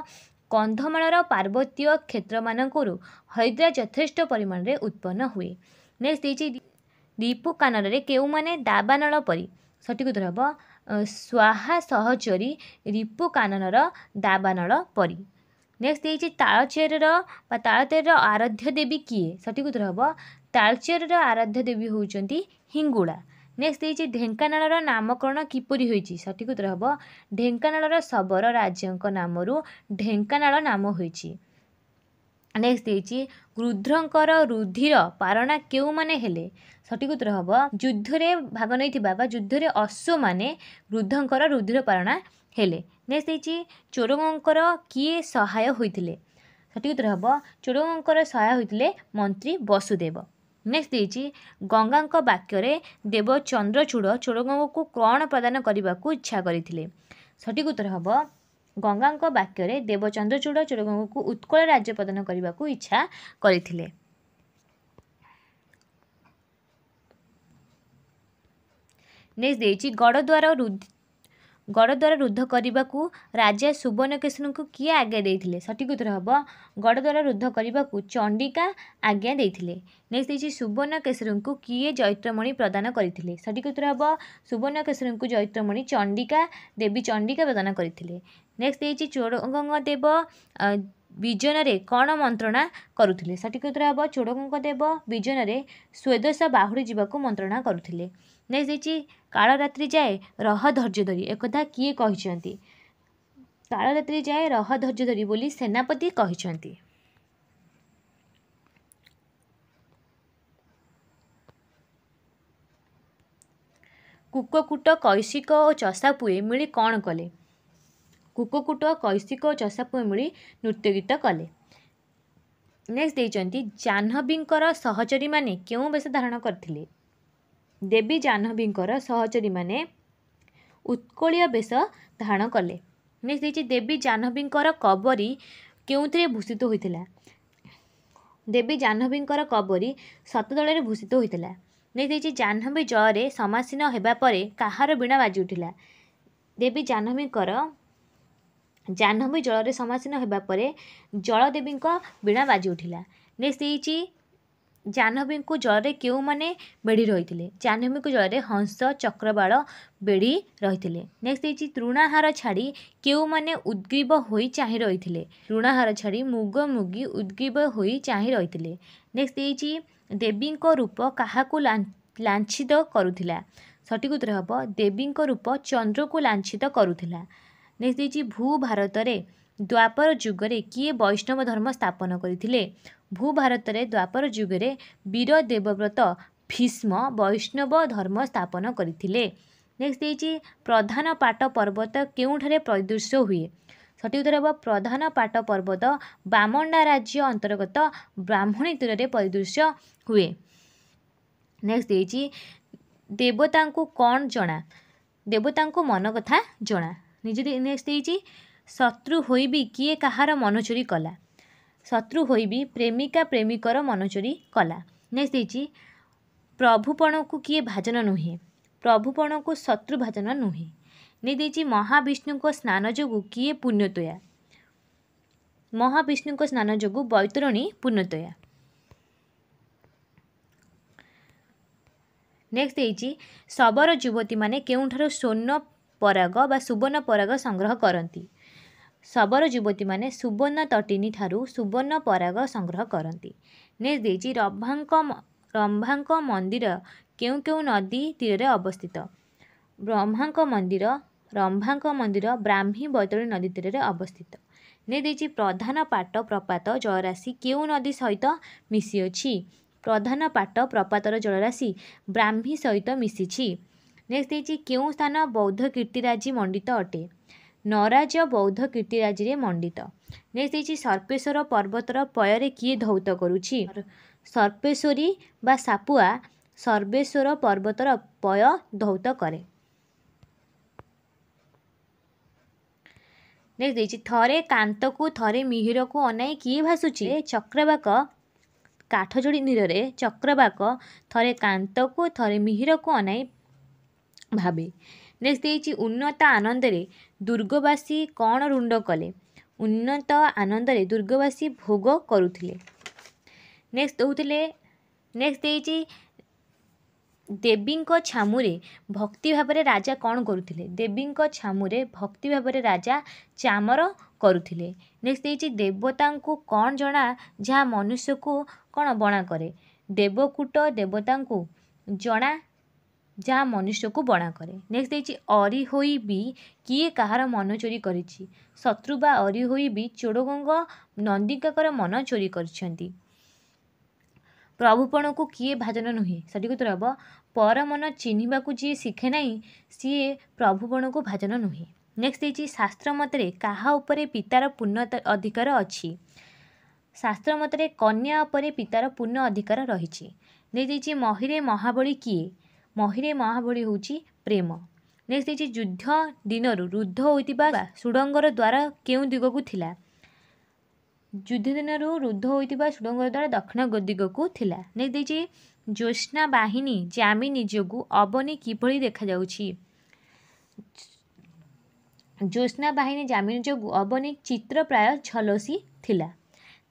କନ୍ଧମାଳର ପାର୍ବତୀୟ କ୍ଷେତ୍ରମାନଙ୍କରୁ ହରିଦ୍ରା ଯଥେଷ୍ଟ ପରିମାଣରେ ଉତ୍ପନ୍ନ ହୁଏ ନେକ୍ସଟ ଦେଇଛି ଦୀପୁ କାନରରେ କେଉଁମାନେ ନଳ ପରି ସଠିକ୍ ଉତ୍ତର ହେବ ସ୍ୱାହା ସହଚରୀ ରିପୁ କାନନର ଦାବାନଳ ପରି ନେକ୍ସଟ ହେଇଛି ତାଳଚେରର ବା ତାଳଚେରର ଆରାଧ୍ୟ ଦେବୀ କିଏ ସଠିକ ଉତ୍ତର ହେବ ତାଳଚେରର ଆରାଧ୍ୟ ଦେବୀ ହେଉଛନ୍ତି ହିଙ୍ଗୁଳା ନେକ୍ସଟ ହେଇଛି ଢେଙ୍କାନାଳର ନାମକରଣ କିପରି ହୋଇଛି ସଠିକ ଉତ୍ତର ହେବ ଢେଙ୍କାନାଳର ଶବର ରାଜ୍ୟଙ୍କ ନାମରୁ ଢେଙ୍କାନାଳ ନାମ ହୋଇଛି ନେକ୍ସଟ ହେଇଛି ରୁଦ୍ରଙ୍କର ରୁଧିର ପାରଣା କେଉଁମାନେ ହେଲେ ସଠିକ ଉତ୍ତର ହେବ ଯୁଦ୍ଧରେ ଭାଗ ନେଇଥିବା ବା ଯୁଦ୍ଧରେ ଅଶ୍ୱମାନେ ବୃଦ୍ଧଙ୍କର ରୁଧିର ପାରଣା ହେଲେ ନେକ୍ସଟ ଦେଇଛି ଚୋରଙ୍କର କିଏ ସହାୟ ହୋଇଥିଲେ ସଠିକ ଉତ୍ତର ହେବ ଚୋରଙ୍କର ସହାୟ ହୋଇଥିଲେ ମନ୍ତ୍ରୀ ବସୁଦେବ ନେକ୍ସଟ ଦେଇଛି ଗଙ୍ଗାଙ୍କ ବାକ୍ୟରେ ଦେବ ଚନ୍ଦ୍ରଚୂଡ଼ ଚୋରଙ୍କୁ କ'ଣ ପ୍ରଦାନ କରିବାକୁ ଇଚ୍ଛା କରିଥିଲେ ସଠିକ ଉତ୍ତର ହେବ ଗଙ୍ଗାଙ୍କ ବାକ୍ୟରେ ଦେବ ଚନ୍ଦ୍ରଚୂଡ଼ ଚୋରଙ୍କୁ ଉତ୍କଳ ରାଜ୍ୟ ପ୍ରଦାନ କରିବାକୁ ଇଚ୍ଛା କରିଥିଲେ ନେକ୍ସଟ ଦେଇଛି ଗଡ଼ଦ୍ୱାର ଗଡ଼ଦ୍ୱାର ରୁଦ୍ଧ କରିବାକୁ ରାଜା ସୁବର୍ଣ୍ଣକେଶୁଙ୍କୁ କିଏ ଆଜ୍ଞା ଦେଇଥିଲେ ସଠିକ୍ ଉତ୍ତର ହେବ ଗଡ଼ଦ୍ୱାର ରୁଦ୍ଧ କରିବାକୁ ଚଣ୍ଡିକା ଆଜ୍ଞା ଦେଇଥିଲେ ନେକ୍ସଟ ଦେଇଛି ସୁବର୍ଣ୍ଣକେଶୁଙ୍କୁ କିଏ ଜୈତ୍ରମଣି ପ୍ରଦାନ କରିଥିଲେ ସଠିକ୍ ଉତ୍ତର ହେବ ସୁବର୍ଣ୍ଣକେଶୁଙ୍କୁ ଜୈତ୍ରମଣି ଚଣ୍ଡିକା ଦେବୀ ଚଣ୍ଡିକା ପ୍ରଦାନ କରିଥିଲେ ନେକ୍ସଟ ଦେଇଛି ଚୋଡ଼ଙ୍ଗ ଦେବ ବିଜନରେ କ'ଣ ମନ୍ତ୍ରଣା କରୁଥିଲେ ସଠିକ ଉତ୍ତର ହେବ ଚୋଡ଼ଙ୍ଗ ଦେବ ବିଜନରେ ସ୍ୱଦେଶ ବାହୁଡ଼ି ଯିବାକୁ ମନ୍ତ୍ରଣା କରୁଥିଲେ ନେକ୍ସଟ ଦେଇଛି କାଳରାତ୍ରି ଯାଏ ରହ ଧୈର୍ଯ୍ୟ ଧରି ଏକଥା କିଏ କହିଛନ୍ତି କାଳରାତ୍ରି ଯାଏ ରହ ଧୈର୍ଯ୍ୟ ଧରି ବୋଲି ସେନାପତି କହିଛନ୍ତି କୁକକୁଟ କୈଶିକ ଓ ଚଷାପୁଏ ମିଳି କ'ଣ କଲେ କୁକକୁଟ କୈଶିକ ଓ ଚଷାପୁଏ ମିଳି ନୃତ୍ୟ ଗୀତ କଲେ ନେକ୍ସଟ ଦେଇଛନ୍ତି ଜାହ୍ନବୀଙ୍କର ସହଚରୀମାନେ କେଉଁ ବେଶ ଧାରଣ କରିଥିଲେ ଦେବୀ ଜାହ୍ନବୀଙ୍କର ସହଚରୀମାନେ ଉତ୍କଳୀୟ ବେଶ ଧାରଣ କଲେ ଦେଇଛି ଦେବୀ ଜାହ୍ନବୀଙ୍କର କବରୀ କେଉଁଥିରେ ଭୂଷିତ ହୋଇଥିଲା ଦେବୀ ଜାହ୍ନବୀଙ୍କର କବରୀ ସତଦଳରେ ଭୂଷିତ ହୋଇଥିଲା ଦେଇଛି ଜାହ୍ନବୀ ଜୟରେ ସମାସୀନ ହେବା ପରେ କାହାର ବିଣା ବାଜି ଉଠିଲା ଦେବୀ ଜାହ୍ନବୀଙ୍କର ଜାହ୍ନବୀ ଜଳରେ ସମାସୀନ ହେବା ପରେ ଜଳଦେବୀଙ୍କ ବୀଣା ବାଜି ଉଠିଲା ନେକ୍ସଟ୍ ଦେଇଛି ଜାହ୍ନବୀଙ୍କୁ ଜଳରେ କେଉଁମାନେ ବେଢ଼ି ରହିଥିଲେ ଜାହ୍ନବୀଙ୍କୁ ଜଳରେ ହଂସ ଚକ୍ରବାଳ ବେଢ଼ି ରହିଥିଲେ ନେକ୍ସଟ୍ ହେଇଛି ତୃଣାହାର ଛାଡ଼ି କେଉଁମାନେ ଉଦ୍ଗ୍ରୀବ ହୋଇ ଚାହିଁ ରହିଥିଲେ ତୃଣାହାର ଛାଡ଼ି ମୁଗ ମୁଗି ଉଦ୍ଗ୍ରୀବ ହୋଇ ଚାହିଁ ରହିଥିଲେ ନେକ୍ସଟ୍ ହେଇଛି ଦେବୀଙ୍କ ରୂପ କାହାକୁ ଲାଞ୍ଛିତ କରୁଥିଲା ସଠିକ ଉତ୍ତର ହେବ ଦେବୀଙ୍କ ରୂପ ଚନ୍ଦ୍ରକୁ ଲାଞ୍ଛିତ କରୁଥିଲା ନେକ୍ସଟ୍ ହେଇଛି ଭୂ ଭାରତରେ द्वापर जुगर वैष्णव धर्म स्थापन गरिूभारतर द्वापर युगर वीर देवव्रत भीष्म वैष्णव धर्म स्थापन गरिक्स प्रधान पाट पर्वत के परिदृश्य हे सठिक धेर प्रधान पाट पर्वत बामा राज्य अंतर्गत ब्राह्मणी तीर परिदृश्य हे ने देवतावता मनकथाहा नेक्स्ट ଶତ୍ରୁ ହୋଇବି କିଏ କାହାର ମନ ଚୋରି କଲା ଶତ୍ରୁ ହୋଇବି ପ୍ରେମିକା ପ୍ରେମିକର ମନ ଚୋରି କଲା ନେକ୍ସଟ୍ ଦେଇଛି ପ୍ରଭୁପଣକୁ କିଏ ଭାଜନ ନୁହେଁ ପ୍ରଭୁପଣକୁ ଶତ୍ରୁ ଭାଜନ ନୁହେଁ ନେଇ ଦେଇଛି ମହାବିଷ୍ଣୁଙ୍କ ସ୍ନାନ ଯୋଗୁଁ କିଏ ପୁଣ୍ୟତୋୟା ମହାବିଷ୍ଣୁଙ୍କ ସ୍ନାନ ଯୋଗୁଁ ବୈତରଣୀ ପୂର୍ଣ୍ଣତୟା ନେକ୍ସଟ୍ ଦେଇଛି ଶବର ଯୁବତୀମାନେ କେଉଁଠାରୁ ସ୍ୱର୍ଣ୍ଣ ପରାଗ ବା ସୁବର୍ଣ୍ଣ ପରାଗ ସଂଗ୍ରହ କରନ୍ତି ଶବର ଯୁବତୀମାନେ ସୁବର୍ଣ୍ଣ ତଟିନୀଠାରୁ ସୁବର୍ଣ୍ଣ ପରାଗ ସଂଗ୍ରହ କରନ୍ତି ନେକ୍ସଟ ଦେଇଛି ରମ୍ଭାଙ୍କ ରମ୍ଭାଙ୍କ ମନ୍ଦିର କେଉଁ କେଉଁ ନଦୀ ତୀରରେ ଅବସ୍ଥିତ ବ୍ରହ୍ମାଙ୍କ ମନ୍ଦିର ରମ୍ଭାଙ୍କ ମନ୍ଦିର ବ୍ରାହ୍ମୀ ବୈତରଣୀ ନଦୀ ତୀରରେ ଅବସ୍ଥିତ ନେ ଦେଇଛି ପ୍ରଧାନ ପାଟ ପ୍ରପାତ ଜଳରାଶି କେଉଁ ନଦୀ ସହିତ ମିଶିଅଛି ପ୍ରଧାନ ପାଟ ପ୍ରପାତର ଜଳରାଶି ବ୍ରାହ୍ମୀ ସହିତ ମିଶିଛି ନେକ୍ସଟ ଦେଇଛି କେଉଁ ସ୍ଥାନ ବୌଦ୍ଧ କୀର୍ତ୍ତିରାଜି ମଣ୍ଡିତ ଅଟେ ନରାଜ ବୌଦ୍ଧ କୀର୍ତ୍ତିରାଜିରେ ମଣ୍ଡିତ ନେକ୍ସଟ ହେଇଛି ସର୍ପେଶ୍ୱର ପର୍ବତର ପୟରେ କିଏ ଧୌତ କରୁଛି ସର୍ପେଶ୍ୱରୀ ବା ସାପୁଆ ସର୍ବେଶ୍ୱର ପର୍ବତର ପୟ ଧୌତ କରେ ନେକ୍ସଟ ଦେଇଛି ଥରେ କାନ୍ତକୁ ଥରେ ମିହିରକୁ ଅନାଇ କିଏ ଭାସୁଛି ଚକ୍ରବାକ କାଠଯୋଡ଼ି ନିରରେ ଚକ୍ରବାକ ଥରେ କାନ୍ତକୁ ଥରେ ମିହିରକୁ ଅନାଇ ଭାବେ ନେକ୍ସଟ ଦେଇଛି ଉନ୍ନତ ଆନନ୍ଦରେ ଦୁର୍ଗବାସୀ କ'ଣ ରୁଣ୍ଡ କଲେ ଉନ୍ନତ ଆନନ୍ଦରେ ଦୁର୍ଗବାସୀ ଭୋଗ କରୁଥିଲେ ନେକ୍ସଟ ଦେଉଥିଲେ ନେକ୍ସଟ ଦେଇଛି ଦେବୀଙ୍କ ଛାମୁରେ ଭକ୍ତି ଭାବରେ ରାଜା କ'ଣ କରୁଥିଲେ ଦେବୀଙ୍କ ଛାମୁରେ ଭକ୍ତି ଭାବରେ ରାଜା ଚାମର କରୁଥିଲେ ନେକ୍ସଟ ଦେଇଛି ଦେବତାଙ୍କୁ କ'ଣ ଜଣା ଯାହା ମନୁଷ୍ୟକୁ କ'ଣ ବଣା କରେ ଦେବକୁଟ ଦେବତାଙ୍କୁ ଜଣା ଯାହା ମନୁଷ୍ୟକୁ ବଣା କରେ ନେକ୍ସଟ ଦେଇଛି ଅରି ହୋଇ ବି କିଏ କାହାର ମନ ଚୋରି କରିଛି ଶତ୍ରୁ ବା ଅରି ହୋଇ ବି ଚୋଡ଼ଗଙ୍ଗ ନନ୍ଦିକାଙ୍କର ମନ ଚୋରି କରିଛନ୍ତି ପ୍ରଭୁପଣକୁ କିଏ ଭାଜନ ନୁହେଁ ସେଠିକ ତୋର ହେବ ପରମନ ଚିହ୍ନିବାକୁ ଯିଏ ଶିଖେ ନାହିଁ ସିଏ ପ୍ରଭୁପଣକୁ ଭାଜନ ନୁହେଁ ନେକ୍ସଟ ଦେଇଛି ଶାସ୍ତ୍ର ମତରେ କାହା ଉପରେ ପିତାର ପୂର୍ଣ୍ଣ ଅଧିକାର ଅଛି ଶାସ୍ତ୍ର ମତରେ କନ୍ୟା ଉପରେ ପିତାର ପୂର୍ଣ୍ଣ ଅଧିକାର ରହିଛି ନେଇ ଦେଇଛି ମହିରେ ମହାବଳୀ କିଏ ମହିରେ ମହାବଳି ହେଉଛି ପ୍ରେମ ନେକ୍ସଟ ଦେଇଛି ଯୁଦ୍ଧ ଦିନରୁ ରୁଦ୍ଧ ହୋଇଥିବା ସୁଡ଼ଙ୍ଗର ଦ୍ୱାର କେଉଁ ଦିଗକୁ ଥିଲା ଯୁଦ୍ଧ ଦିନରୁ ରୁଦ୍ଧ ହୋଇଥିବା ସୁଡ଼ଙ୍ଗର ଦ୍ୱାର ଦକ୍ଷିଣ ଦିଗକୁ ଥିଲା ନେକ୍ସଟ ଦେଇଛି ଜ୍ୟୋତ୍ନା ବାହିନୀ ଜାମି ନିଜକୁ ଅବନି କିଭଳି ଦେଖାଯାଉଛି ଜ୍ୟୋତ୍ନା ବାହିନୀ ଜାମିନ ଯୋଗୁଁ ଅବନି ଚିତ୍ର ପ୍ରାୟ ଝଲସି ଥିଲା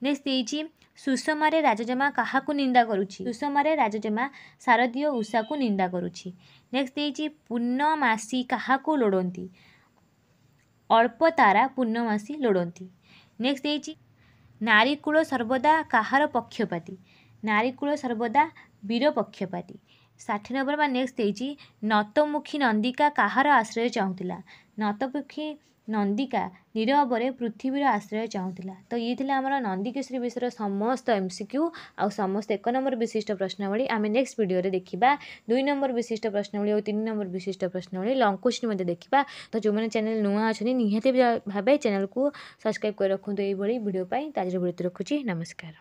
ନେକ୍ସଟ ଦେଇଛି ସୁଷମାରେ ରାଜଜମା କାହାକୁ ନିନ୍ଦା କରୁଛି ସୁଷମାରେ ରାଜଜମା ଶାରଦୀୟ ଉଷାକୁ ନିନ୍ଦା କରୁଛି ନେକ୍ସଟ ଦେଇଛି ପୂର୍ଣ୍ଣମାସୀ କାହାକୁ ଲୋଡ଼ନ୍ତି ଅଳ୍ପ ତାରା ପୂର୍ଣ୍ଣମାସୀ ଲୋଡ଼ନ୍ତି ନେକ୍ସଟ ଦେଇଛି ନାରୀକୂଳ ସର୍ବଦା କାହାର ପକ୍ଷପାତି ନାରୀକୂଳ ସର୍ବଦା ବୀର ପକ୍ଷପାତି ଷାଠିଏ ନମ୍ବର ବା ନେକ୍ସଟ ଦେଇଛି ନତମୁଖୀ ନନ୍ଦିକା କାହାର ଆଶ୍ରୟ ଚାହୁଁଥିଲା ନତମୁଖୀ ନନ୍ଦିକା ନୀରବରେ ପୃଥିବୀର ଆଶ୍ରୟ ଚାହୁଁଥିଲା ତ ଇଏ ଥିଲା ଆମର ନନ୍ଦିକେଶ୍ୱରୀ ବିଷୟର ସମସ୍ତ ଏମ୍ ସି କ୍ୟୁ ଆଉ ସମସ୍ତ ଏକ ନମ୍ବର ବିଶିଷ୍ଟ ପ୍ରଶ୍ନାବଳୀ ଆମେ ନେକ୍ସଟ ଭିଡ଼ିଓରେ ଦେଖିବା ଦୁଇ ନମ୍ବର ବିଶିଷ୍ଟ ପ୍ରଶ୍ନାବଳୀ ଆଉ ତିନି ନମ୍ବର ବିଶିଷ୍ଟ ପ୍ରଶ୍ନାବଳୀ ଲଙ୍ଗ କୋଶ୍ଚିନ୍ ମଧ୍ୟ ଦେଖିବା ତ ଯେଉଁମାନେ ଚ୍ୟାନେଲ୍ ନୂଆ ଅଛନ୍ତି ନିହାତି ଭାବେ ଚ୍ୟାନେଲ୍କୁ ସବସ୍କ୍ରାଇବ୍ କରି ରଖନ୍ତୁ ଏଇଭଳି ଭିଡ଼ିଓ ପାଇଁ ତ ଆଜିର ବିରତି ରଖୁଛି ନମସ୍କାର